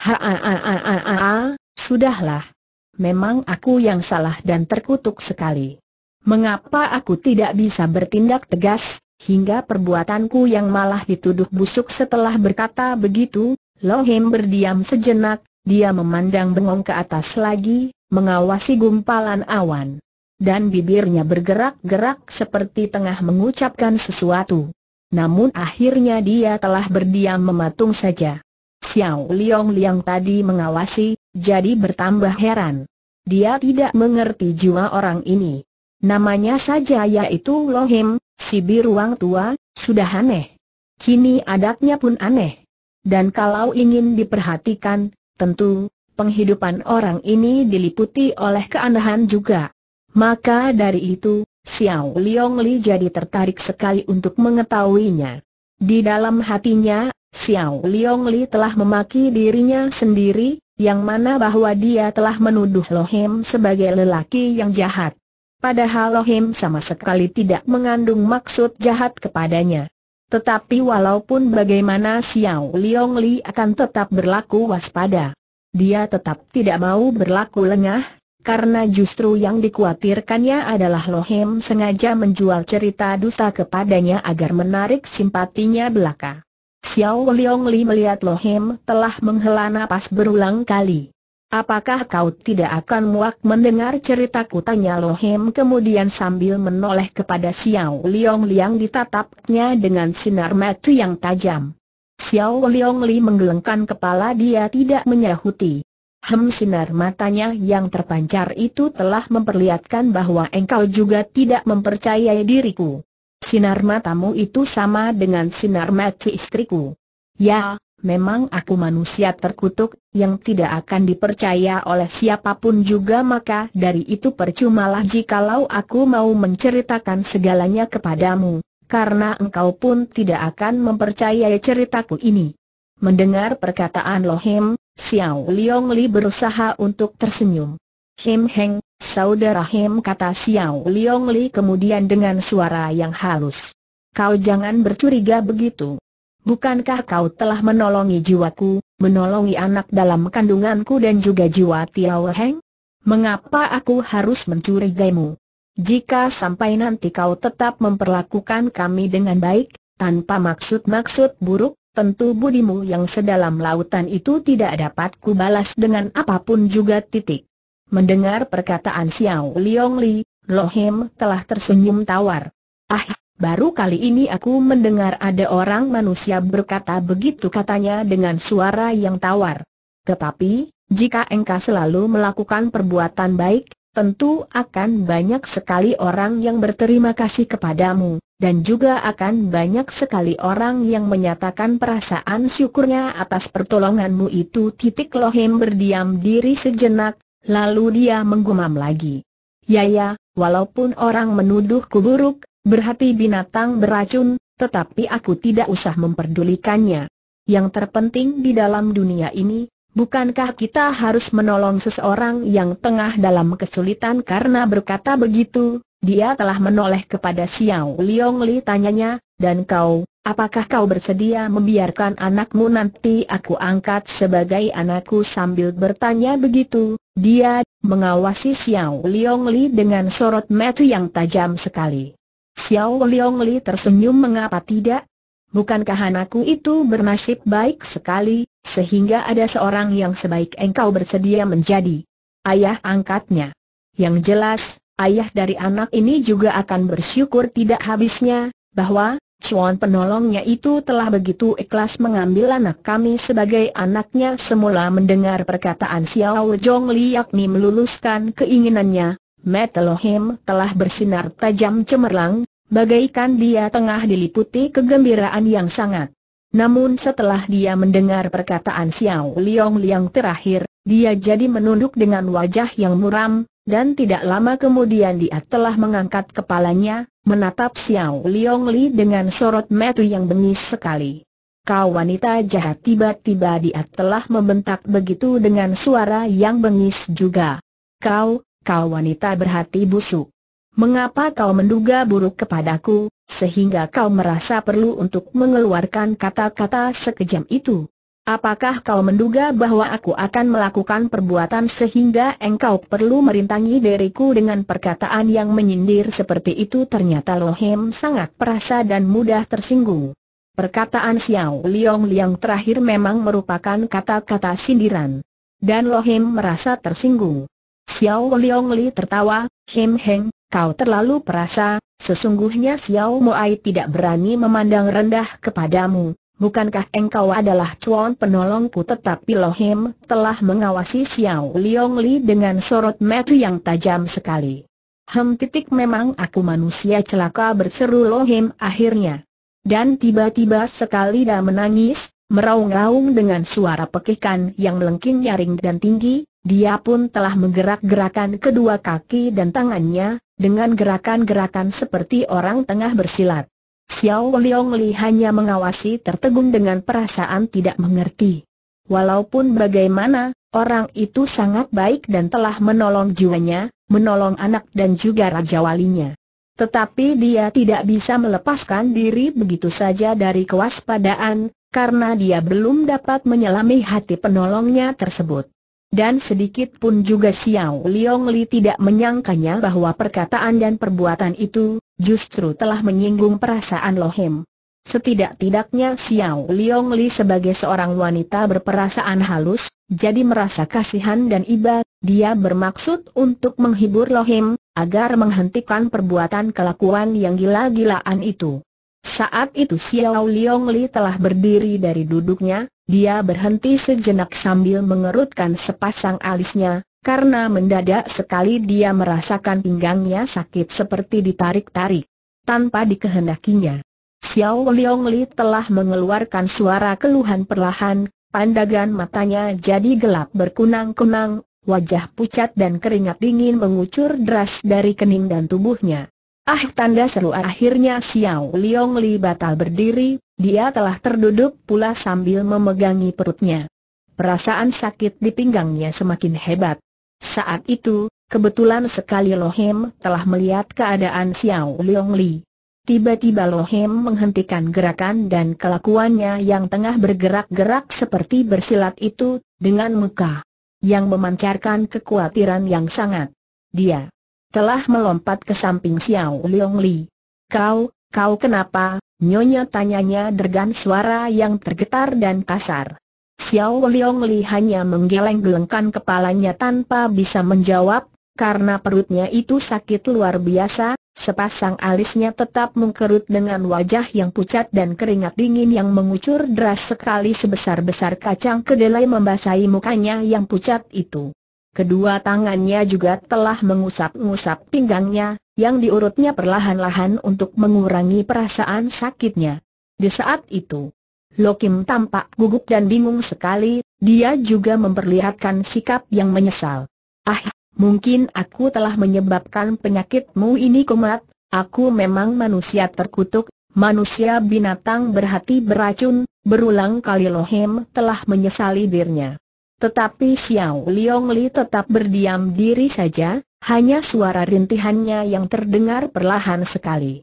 Haaaaaaa, sudahlah. Memang aku yang salah dan terkutuk sekali. Mengapa aku tidak bisa bertindak tegas, hingga perbuatanku yang malah dituduh busuk setelah berkata begitu, Lohem berdiam sejenak, dia memandang bengong ke atas lagi, mengawasi gumpalan awan. Dan bibirnya bergerak-gerak seperti tengah mengucapkan sesuatu. Namun akhirnya dia telah berdiam mematung saja. Xiao Liang Liang tadi mengawasi, jadi bertambah heran. Dia tidak mengerti jiwa orang ini. Namanya saja yaitu Lohim, si biruang tua, sudah aneh. Kini adatnya pun aneh. Dan kalau ingin diperhatikan, tentu, penghidupan orang ini diliputi oleh keanehan juga. Maka dari itu, Xiao Liong Li jadi tertarik sekali untuk mengetahuinya. Di dalam hatinya, Xiao Liong Li telah memaki dirinya sendiri, yang mana bahwa dia telah menuduh Lohem sebagai lelaki yang jahat. Padahal Lohim sama sekali tidak mengandung maksud jahat kepadanya. Tetapi walaupun bagaimana Xiao Liong Li akan tetap berlaku waspada dia tetap tidak mau berlaku lengah, karena justru yang dikhawatirkannya adalah Lohem sengaja menjual cerita dusta kepadanya agar menarik simpatinya belaka. Xiao Liong Li melihat Lohem telah menghela nafas berulang kali. Apakah kau tidak akan muak mendengar cerita tanya Lohem kemudian sambil menoleh kepada Xiao Liong Li ditatapnya dengan sinar mata yang tajam. Xiao Liong Li menggelengkan kepala dia tidak menyahuti. Hem sinar matanya yang terpancar itu telah memperlihatkan bahwa engkau juga tidak mempercayai diriku. Sinar matamu itu sama dengan sinar mata istriku. Ya, memang aku manusia terkutuk, yang tidak akan dipercaya oleh siapapun juga maka dari itu percumalah jikalau aku mau menceritakan segalanya kepadamu karena engkau pun tidak akan mempercayai ceritaku ini. Mendengar perkataan Lohim, Xiao Liong Li berusaha untuk tersenyum. Him Heng, saudara Him kata Xiao Liong Li kemudian dengan suara yang halus. Kau jangan bercuriga begitu. Bukankah kau telah menolongi jiwaku, menolongi anak dalam kandunganku dan juga jiwa Tiao Heng? Mengapa aku harus mencurigaimu? Jika sampai nanti kau tetap memperlakukan kami dengan baik, tanpa maksud-maksud buruk, tentu budimu yang sedalam lautan itu tidak dapat kubalas dengan apapun juga titik. Mendengar perkataan Xiao Liong Li, Lohim telah tersenyum tawar. Ah, baru kali ini aku mendengar ada orang manusia berkata begitu katanya dengan suara yang tawar. Tetapi, jika engkau selalu melakukan perbuatan baik, tentu akan banyak sekali orang yang berterima kasih kepadamu, dan juga akan banyak sekali orang yang menyatakan perasaan syukurnya atas pertolonganmu itu. Titik Lohem berdiam diri sejenak, lalu dia menggumam lagi. Ya ya, walaupun orang menuduhku buruk, berhati binatang beracun, tetapi aku tidak usah memperdulikannya. Yang terpenting di dalam dunia ini, Bukankah kita harus menolong seseorang yang tengah dalam kesulitan karena berkata begitu? Dia telah menoleh kepada Xiao Liong Li tanyanya, dan kau, apakah kau bersedia membiarkan anakmu nanti aku angkat sebagai anakku sambil bertanya begitu? Dia mengawasi Xiao Liong Li dengan sorot metu yang tajam sekali. Xiao Liong Li tersenyum mengapa tidak? Bukankah anakku itu bernasib baik sekali, sehingga ada seorang yang sebaik engkau bersedia menjadi ayah angkatnya. Yang jelas, ayah dari anak ini juga akan bersyukur tidak habisnya, bahwa Chuan penolongnya itu telah begitu ikhlas mengambil anak kami sebagai anaknya semula mendengar perkataan Xiao Zhong Li yakni meluluskan keinginannya. Metelohim telah bersinar tajam cemerlang, bagaikan dia tengah diliputi kegembiraan yang sangat. Namun setelah dia mendengar perkataan Xiao Liang Liang terakhir, dia jadi menunduk dengan wajah yang muram, dan tidak lama kemudian dia telah mengangkat kepalanya, menatap Xiao Liang Li dengan sorot metu yang bengis sekali. Kau wanita jahat tiba-tiba dia telah membentak begitu dengan suara yang bengis juga. Kau, kau wanita berhati busuk. Mengapa kau menduga buruk kepadaku, sehingga kau merasa perlu untuk mengeluarkan kata-kata sekejam itu? Apakah kau menduga bahwa aku akan melakukan perbuatan sehingga engkau perlu merintangi diriku dengan perkataan yang menyindir seperti itu? Ternyata Lohem sangat perasa dan mudah tersinggung. Perkataan Xiao Liang Liang terakhir memang merupakan kata-kata sindiran. Dan Lohem merasa tersinggung. Xiao Liang Li tertawa, Hem Heng, kau terlalu perasa, sesungguhnya Xiao Moai tidak berani memandang rendah kepadamu, bukankah engkau adalah cuan penolongku tetapi Lohim telah mengawasi Xiao Liong Li dengan sorot mata yang tajam sekali. Hem titik memang aku manusia celaka berseru Lohim akhirnya. Dan tiba-tiba sekali dia menangis, meraung-raung dengan suara pekikan yang melengking nyaring dan tinggi, dia pun telah menggerak-gerakan kedua kaki dan tangannya, dengan gerakan-gerakan seperti orang tengah bersilat. Xiao Liang Li hanya mengawasi tertegun dengan perasaan tidak mengerti. Walaupun bagaimana, orang itu sangat baik dan telah menolong jiwanya, menolong anak dan juga raja walinya. Tetapi dia tidak bisa melepaskan diri begitu saja dari kewaspadaan, karena dia belum dapat menyelami hati penolongnya tersebut dan sedikit pun juga Xiao Liong Li tidak menyangkanya bahwa perkataan dan perbuatan itu justru telah menyinggung perasaan Lohem. Setidak-tidaknya Xiao Liong Li sebagai seorang wanita berperasaan halus, jadi merasa kasihan dan iba, dia bermaksud untuk menghibur Hem agar menghentikan perbuatan kelakuan yang gila-gilaan itu. Saat itu Xiao Liong Li telah berdiri dari duduknya, dia berhenti sejenak sambil mengerutkan sepasang alisnya, karena mendadak sekali dia merasakan pinggangnya sakit seperti ditarik-tarik. Tanpa dikehendakinya. Xiao Liang Li telah mengeluarkan suara keluhan perlahan, pandangan matanya jadi gelap berkunang-kunang, wajah pucat dan keringat dingin mengucur deras dari kening dan tubuhnya. Ah tanda seru akhirnya Xiao Liang Li batal berdiri, dia telah terduduk pula sambil memegangi perutnya. Perasaan sakit di pinggangnya semakin hebat. Saat itu, kebetulan sekali Lohem telah melihat keadaan Xiao Leong Li. Tiba-tiba Lohem menghentikan gerakan dan kelakuannya yang tengah bergerak-gerak seperti bersilat itu, dengan muka yang memancarkan kekhawatiran yang sangat. Dia telah melompat ke samping Xiao Leong Li. Kau, kau kenapa? Nyonya tanyanya dergan suara yang tergetar dan kasar. Xiao Liang Li hanya menggeleng-gelengkan kepalanya tanpa bisa menjawab, karena perutnya itu sakit luar biasa, sepasang alisnya tetap mengkerut dengan wajah yang pucat dan keringat dingin yang mengucur deras sekali sebesar-besar kacang kedelai membasahi mukanya yang pucat itu. Kedua tangannya juga telah mengusap-ngusap pinggangnya, yang diurutnya perlahan-lahan untuk mengurangi perasaan sakitnya. Di saat itu, Lokim tampak gugup dan bingung sekali, dia juga memperlihatkan sikap yang menyesal. Ah, mungkin aku telah menyebabkan penyakitmu ini kumat, aku memang manusia terkutuk, manusia binatang berhati beracun, berulang kali Lohim telah menyesali dirinya. Tetapi Xiao Liong Li tetap berdiam diri saja, hanya suara rintihannya yang terdengar perlahan sekali.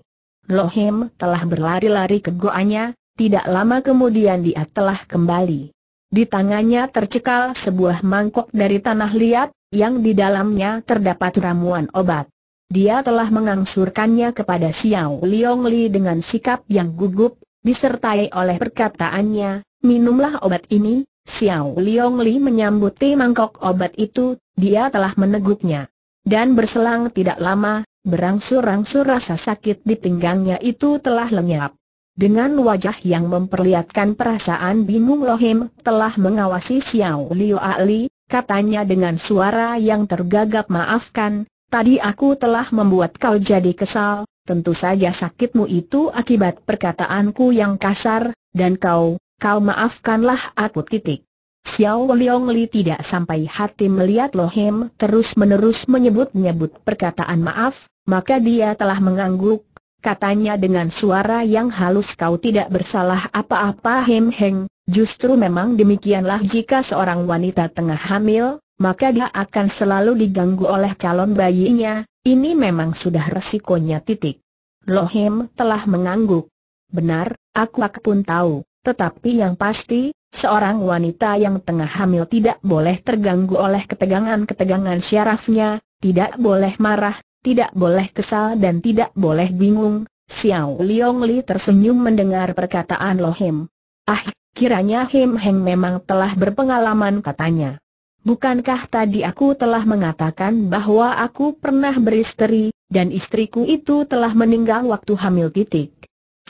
Lohim telah berlari-lari ke goanya, tidak lama kemudian dia telah kembali. Di tangannya tercekal sebuah mangkok dari tanah liat, yang di dalamnya terdapat ramuan obat. Dia telah mengangsurkannya kepada Xiao Liong Li dengan sikap yang gugup, disertai oleh perkataannya, minumlah obat ini, Xiao Liong Li menyambut teh mangkok obat itu, dia telah meneguknya. Dan berselang tidak lama, berangsur-angsur rasa sakit di pinggangnya itu telah lenyap. Dengan wajah yang memperlihatkan perasaan bingung Lohim telah mengawasi Xiao Liu Ali, katanya dengan suara yang tergagap maafkan, tadi aku telah membuat kau jadi kesal, tentu saja sakitmu itu akibat perkataanku yang kasar, dan kau, kau maafkanlah aku titik. Xiao Liong Li tidak sampai hati melihat Lohem terus-menerus menyebut-nyebut perkataan maaf, maka dia telah mengangguk, katanya dengan suara yang halus kau tidak bersalah apa-apa Hem Heng, justru memang demikianlah jika seorang wanita tengah hamil, maka dia akan selalu diganggu oleh calon bayinya, ini memang sudah resikonya titik. Lohem telah mengangguk. Benar, aku, aku pun tahu. Tetapi yang pasti, seorang wanita yang tengah hamil tidak boleh terganggu oleh ketegangan-ketegangan syarafnya, tidak boleh marah, tidak boleh kesal dan tidak boleh bingung. Xiao Liong Li tersenyum mendengar perkataan Lo Him. Ah, kiranya Him Heng memang telah berpengalaman katanya. Bukankah tadi aku telah mengatakan bahwa aku pernah beristri, dan istriku itu telah meninggal waktu hamil titik.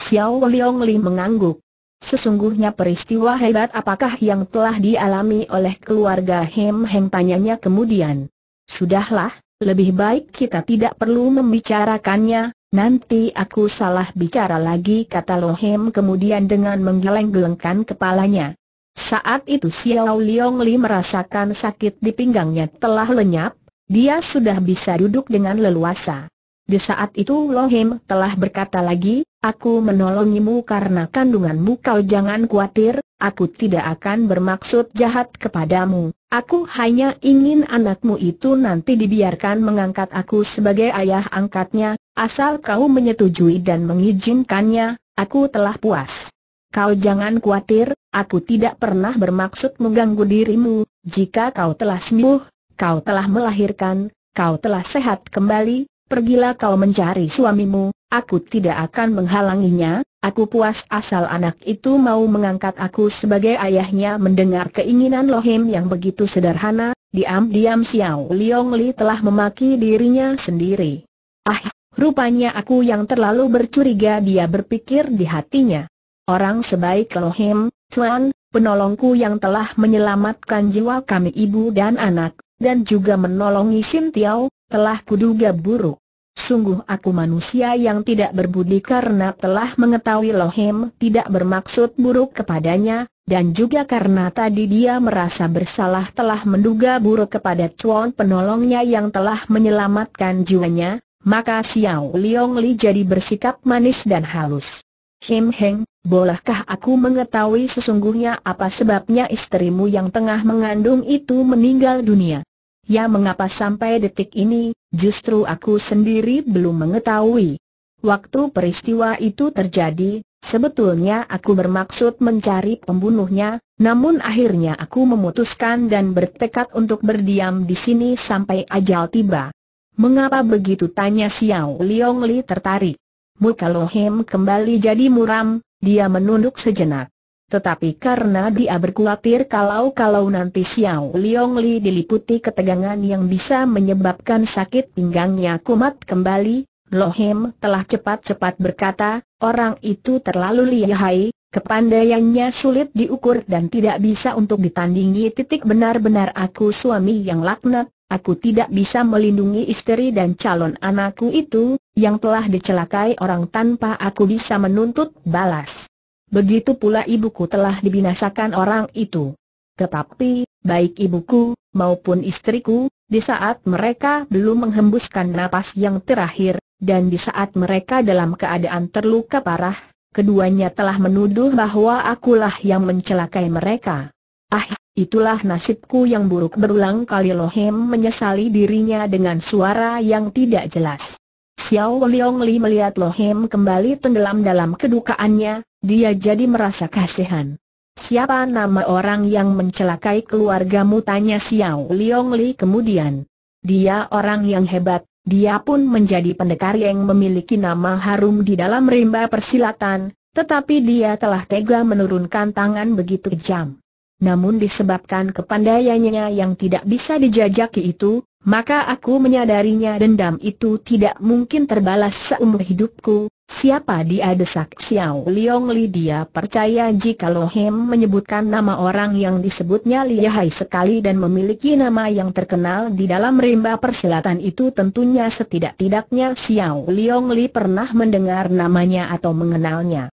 Xiao Liong Li mengangguk. Sesungguhnya peristiwa hebat apakah yang telah dialami oleh keluarga Hem Heng tanyanya kemudian. Sudahlah, lebih baik kita tidak perlu membicarakannya, nanti aku salah bicara lagi kata Lo Hem kemudian dengan menggeleng-gelengkan kepalanya. Saat itu Xiao Liong Li merasakan sakit di pinggangnya telah lenyap, dia sudah bisa duduk dengan leluasa. Di saat itu Lo Hem telah berkata lagi, Aku menolongimu karena kandunganmu kau jangan khawatir, aku tidak akan bermaksud jahat kepadamu. Aku hanya ingin anakmu itu nanti dibiarkan mengangkat aku sebagai ayah angkatnya, asal kau menyetujui dan mengizinkannya, aku telah puas. Kau jangan khawatir, aku tidak pernah bermaksud mengganggu dirimu, jika kau telah sembuh, kau telah melahirkan, kau telah sehat kembali, Pergilah kau mencari suamimu, aku tidak akan menghalanginya, aku puas asal anak itu mau mengangkat aku sebagai ayahnya mendengar keinginan Lohim yang begitu sederhana, diam-diam Xiao Liong Li telah memaki dirinya sendiri. Ah, rupanya aku yang terlalu bercuriga dia berpikir di hatinya. Orang sebaik Lohim, Tuan, penolongku yang telah menyelamatkan jiwa kami ibu dan anak, dan juga menolongi Sintiau, Tiao, telah kuduga buruk. Sungguh aku manusia yang tidak berbudi karena telah mengetahui Lohem tidak bermaksud buruk kepadanya, dan juga karena tadi dia merasa bersalah telah menduga buruk kepada Chuan penolongnya yang telah menyelamatkan jiwanya, maka Xiao Liong Li jadi bersikap manis dan halus. Hem Heng, bolehkah aku mengetahui sesungguhnya apa sebabnya istrimu yang tengah mengandung itu meninggal dunia? Ya mengapa sampai detik ini, justru aku sendiri belum mengetahui. Waktu peristiwa itu terjadi, sebetulnya aku bermaksud mencari pembunuhnya, namun akhirnya aku memutuskan dan bertekad untuk berdiam di sini sampai ajal tiba. Mengapa begitu tanya Xiao Liong Li tertarik? Muka Lohem kembali jadi muram, dia menunduk sejenak. Tetapi karena dia berkhawatir kalau-kalau nanti Xiao Liong Li diliputi ketegangan yang bisa menyebabkan sakit pinggangnya kumat kembali, Lohem telah cepat-cepat berkata, orang itu terlalu lihai, kepandaiannya sulit diukur dan tidak bisa untuk ditandingi titik benar-benar aku suami yang laknat, aku tidak bisa melindungi istri dan calon anakku itu, yang telah dicelakai orang tanpa aku bisa menuntut balas. Begitu pula ibuku telah dibinasakan orang itu. Tetapi, baik ibuku, maupun istriku, di saat mereka belum menghembuskan napas yang terakhir, dan di saat mereka dalam keadaan terluka parah, keduanya telah menuduh bahwa akulah yang mencelakai mereka. Ah, itulah nasibku yang buruk berulang kali Lohem menyesali dirinya dengan suara yang tidak jelas. Xiao Liang Li melihat Lohem kembali tenggelam dalam kedukaannya, dia jadi merasa kasihan. Siapa nama orang yang mencelakai keluargamu tanya Xiao Liong Li kemudian. Dia orang yang hebat, dia pun menjadi pendekar yang memiliki nama harum di dalam rimba persilatan, tetapi dia telah tega menurunkan tangan begitu kejam namun disebabkan kepandaiannya yang tidak bisa dijajaki itu, maka aku menyadarinya dendam itu tidak mungkin terbalas seumur hidupku. Siapa dia desak Xiao Liong Li dia percaya jika Lohem menyebutkan nama orang yang disebutnya Hai sekali dan memiliki nama yang terkenal di dalam rimba persilatan itu tentunya setidak-tidaknya Xiao Liong Li pernah mendengar namanya atau mengenalnya.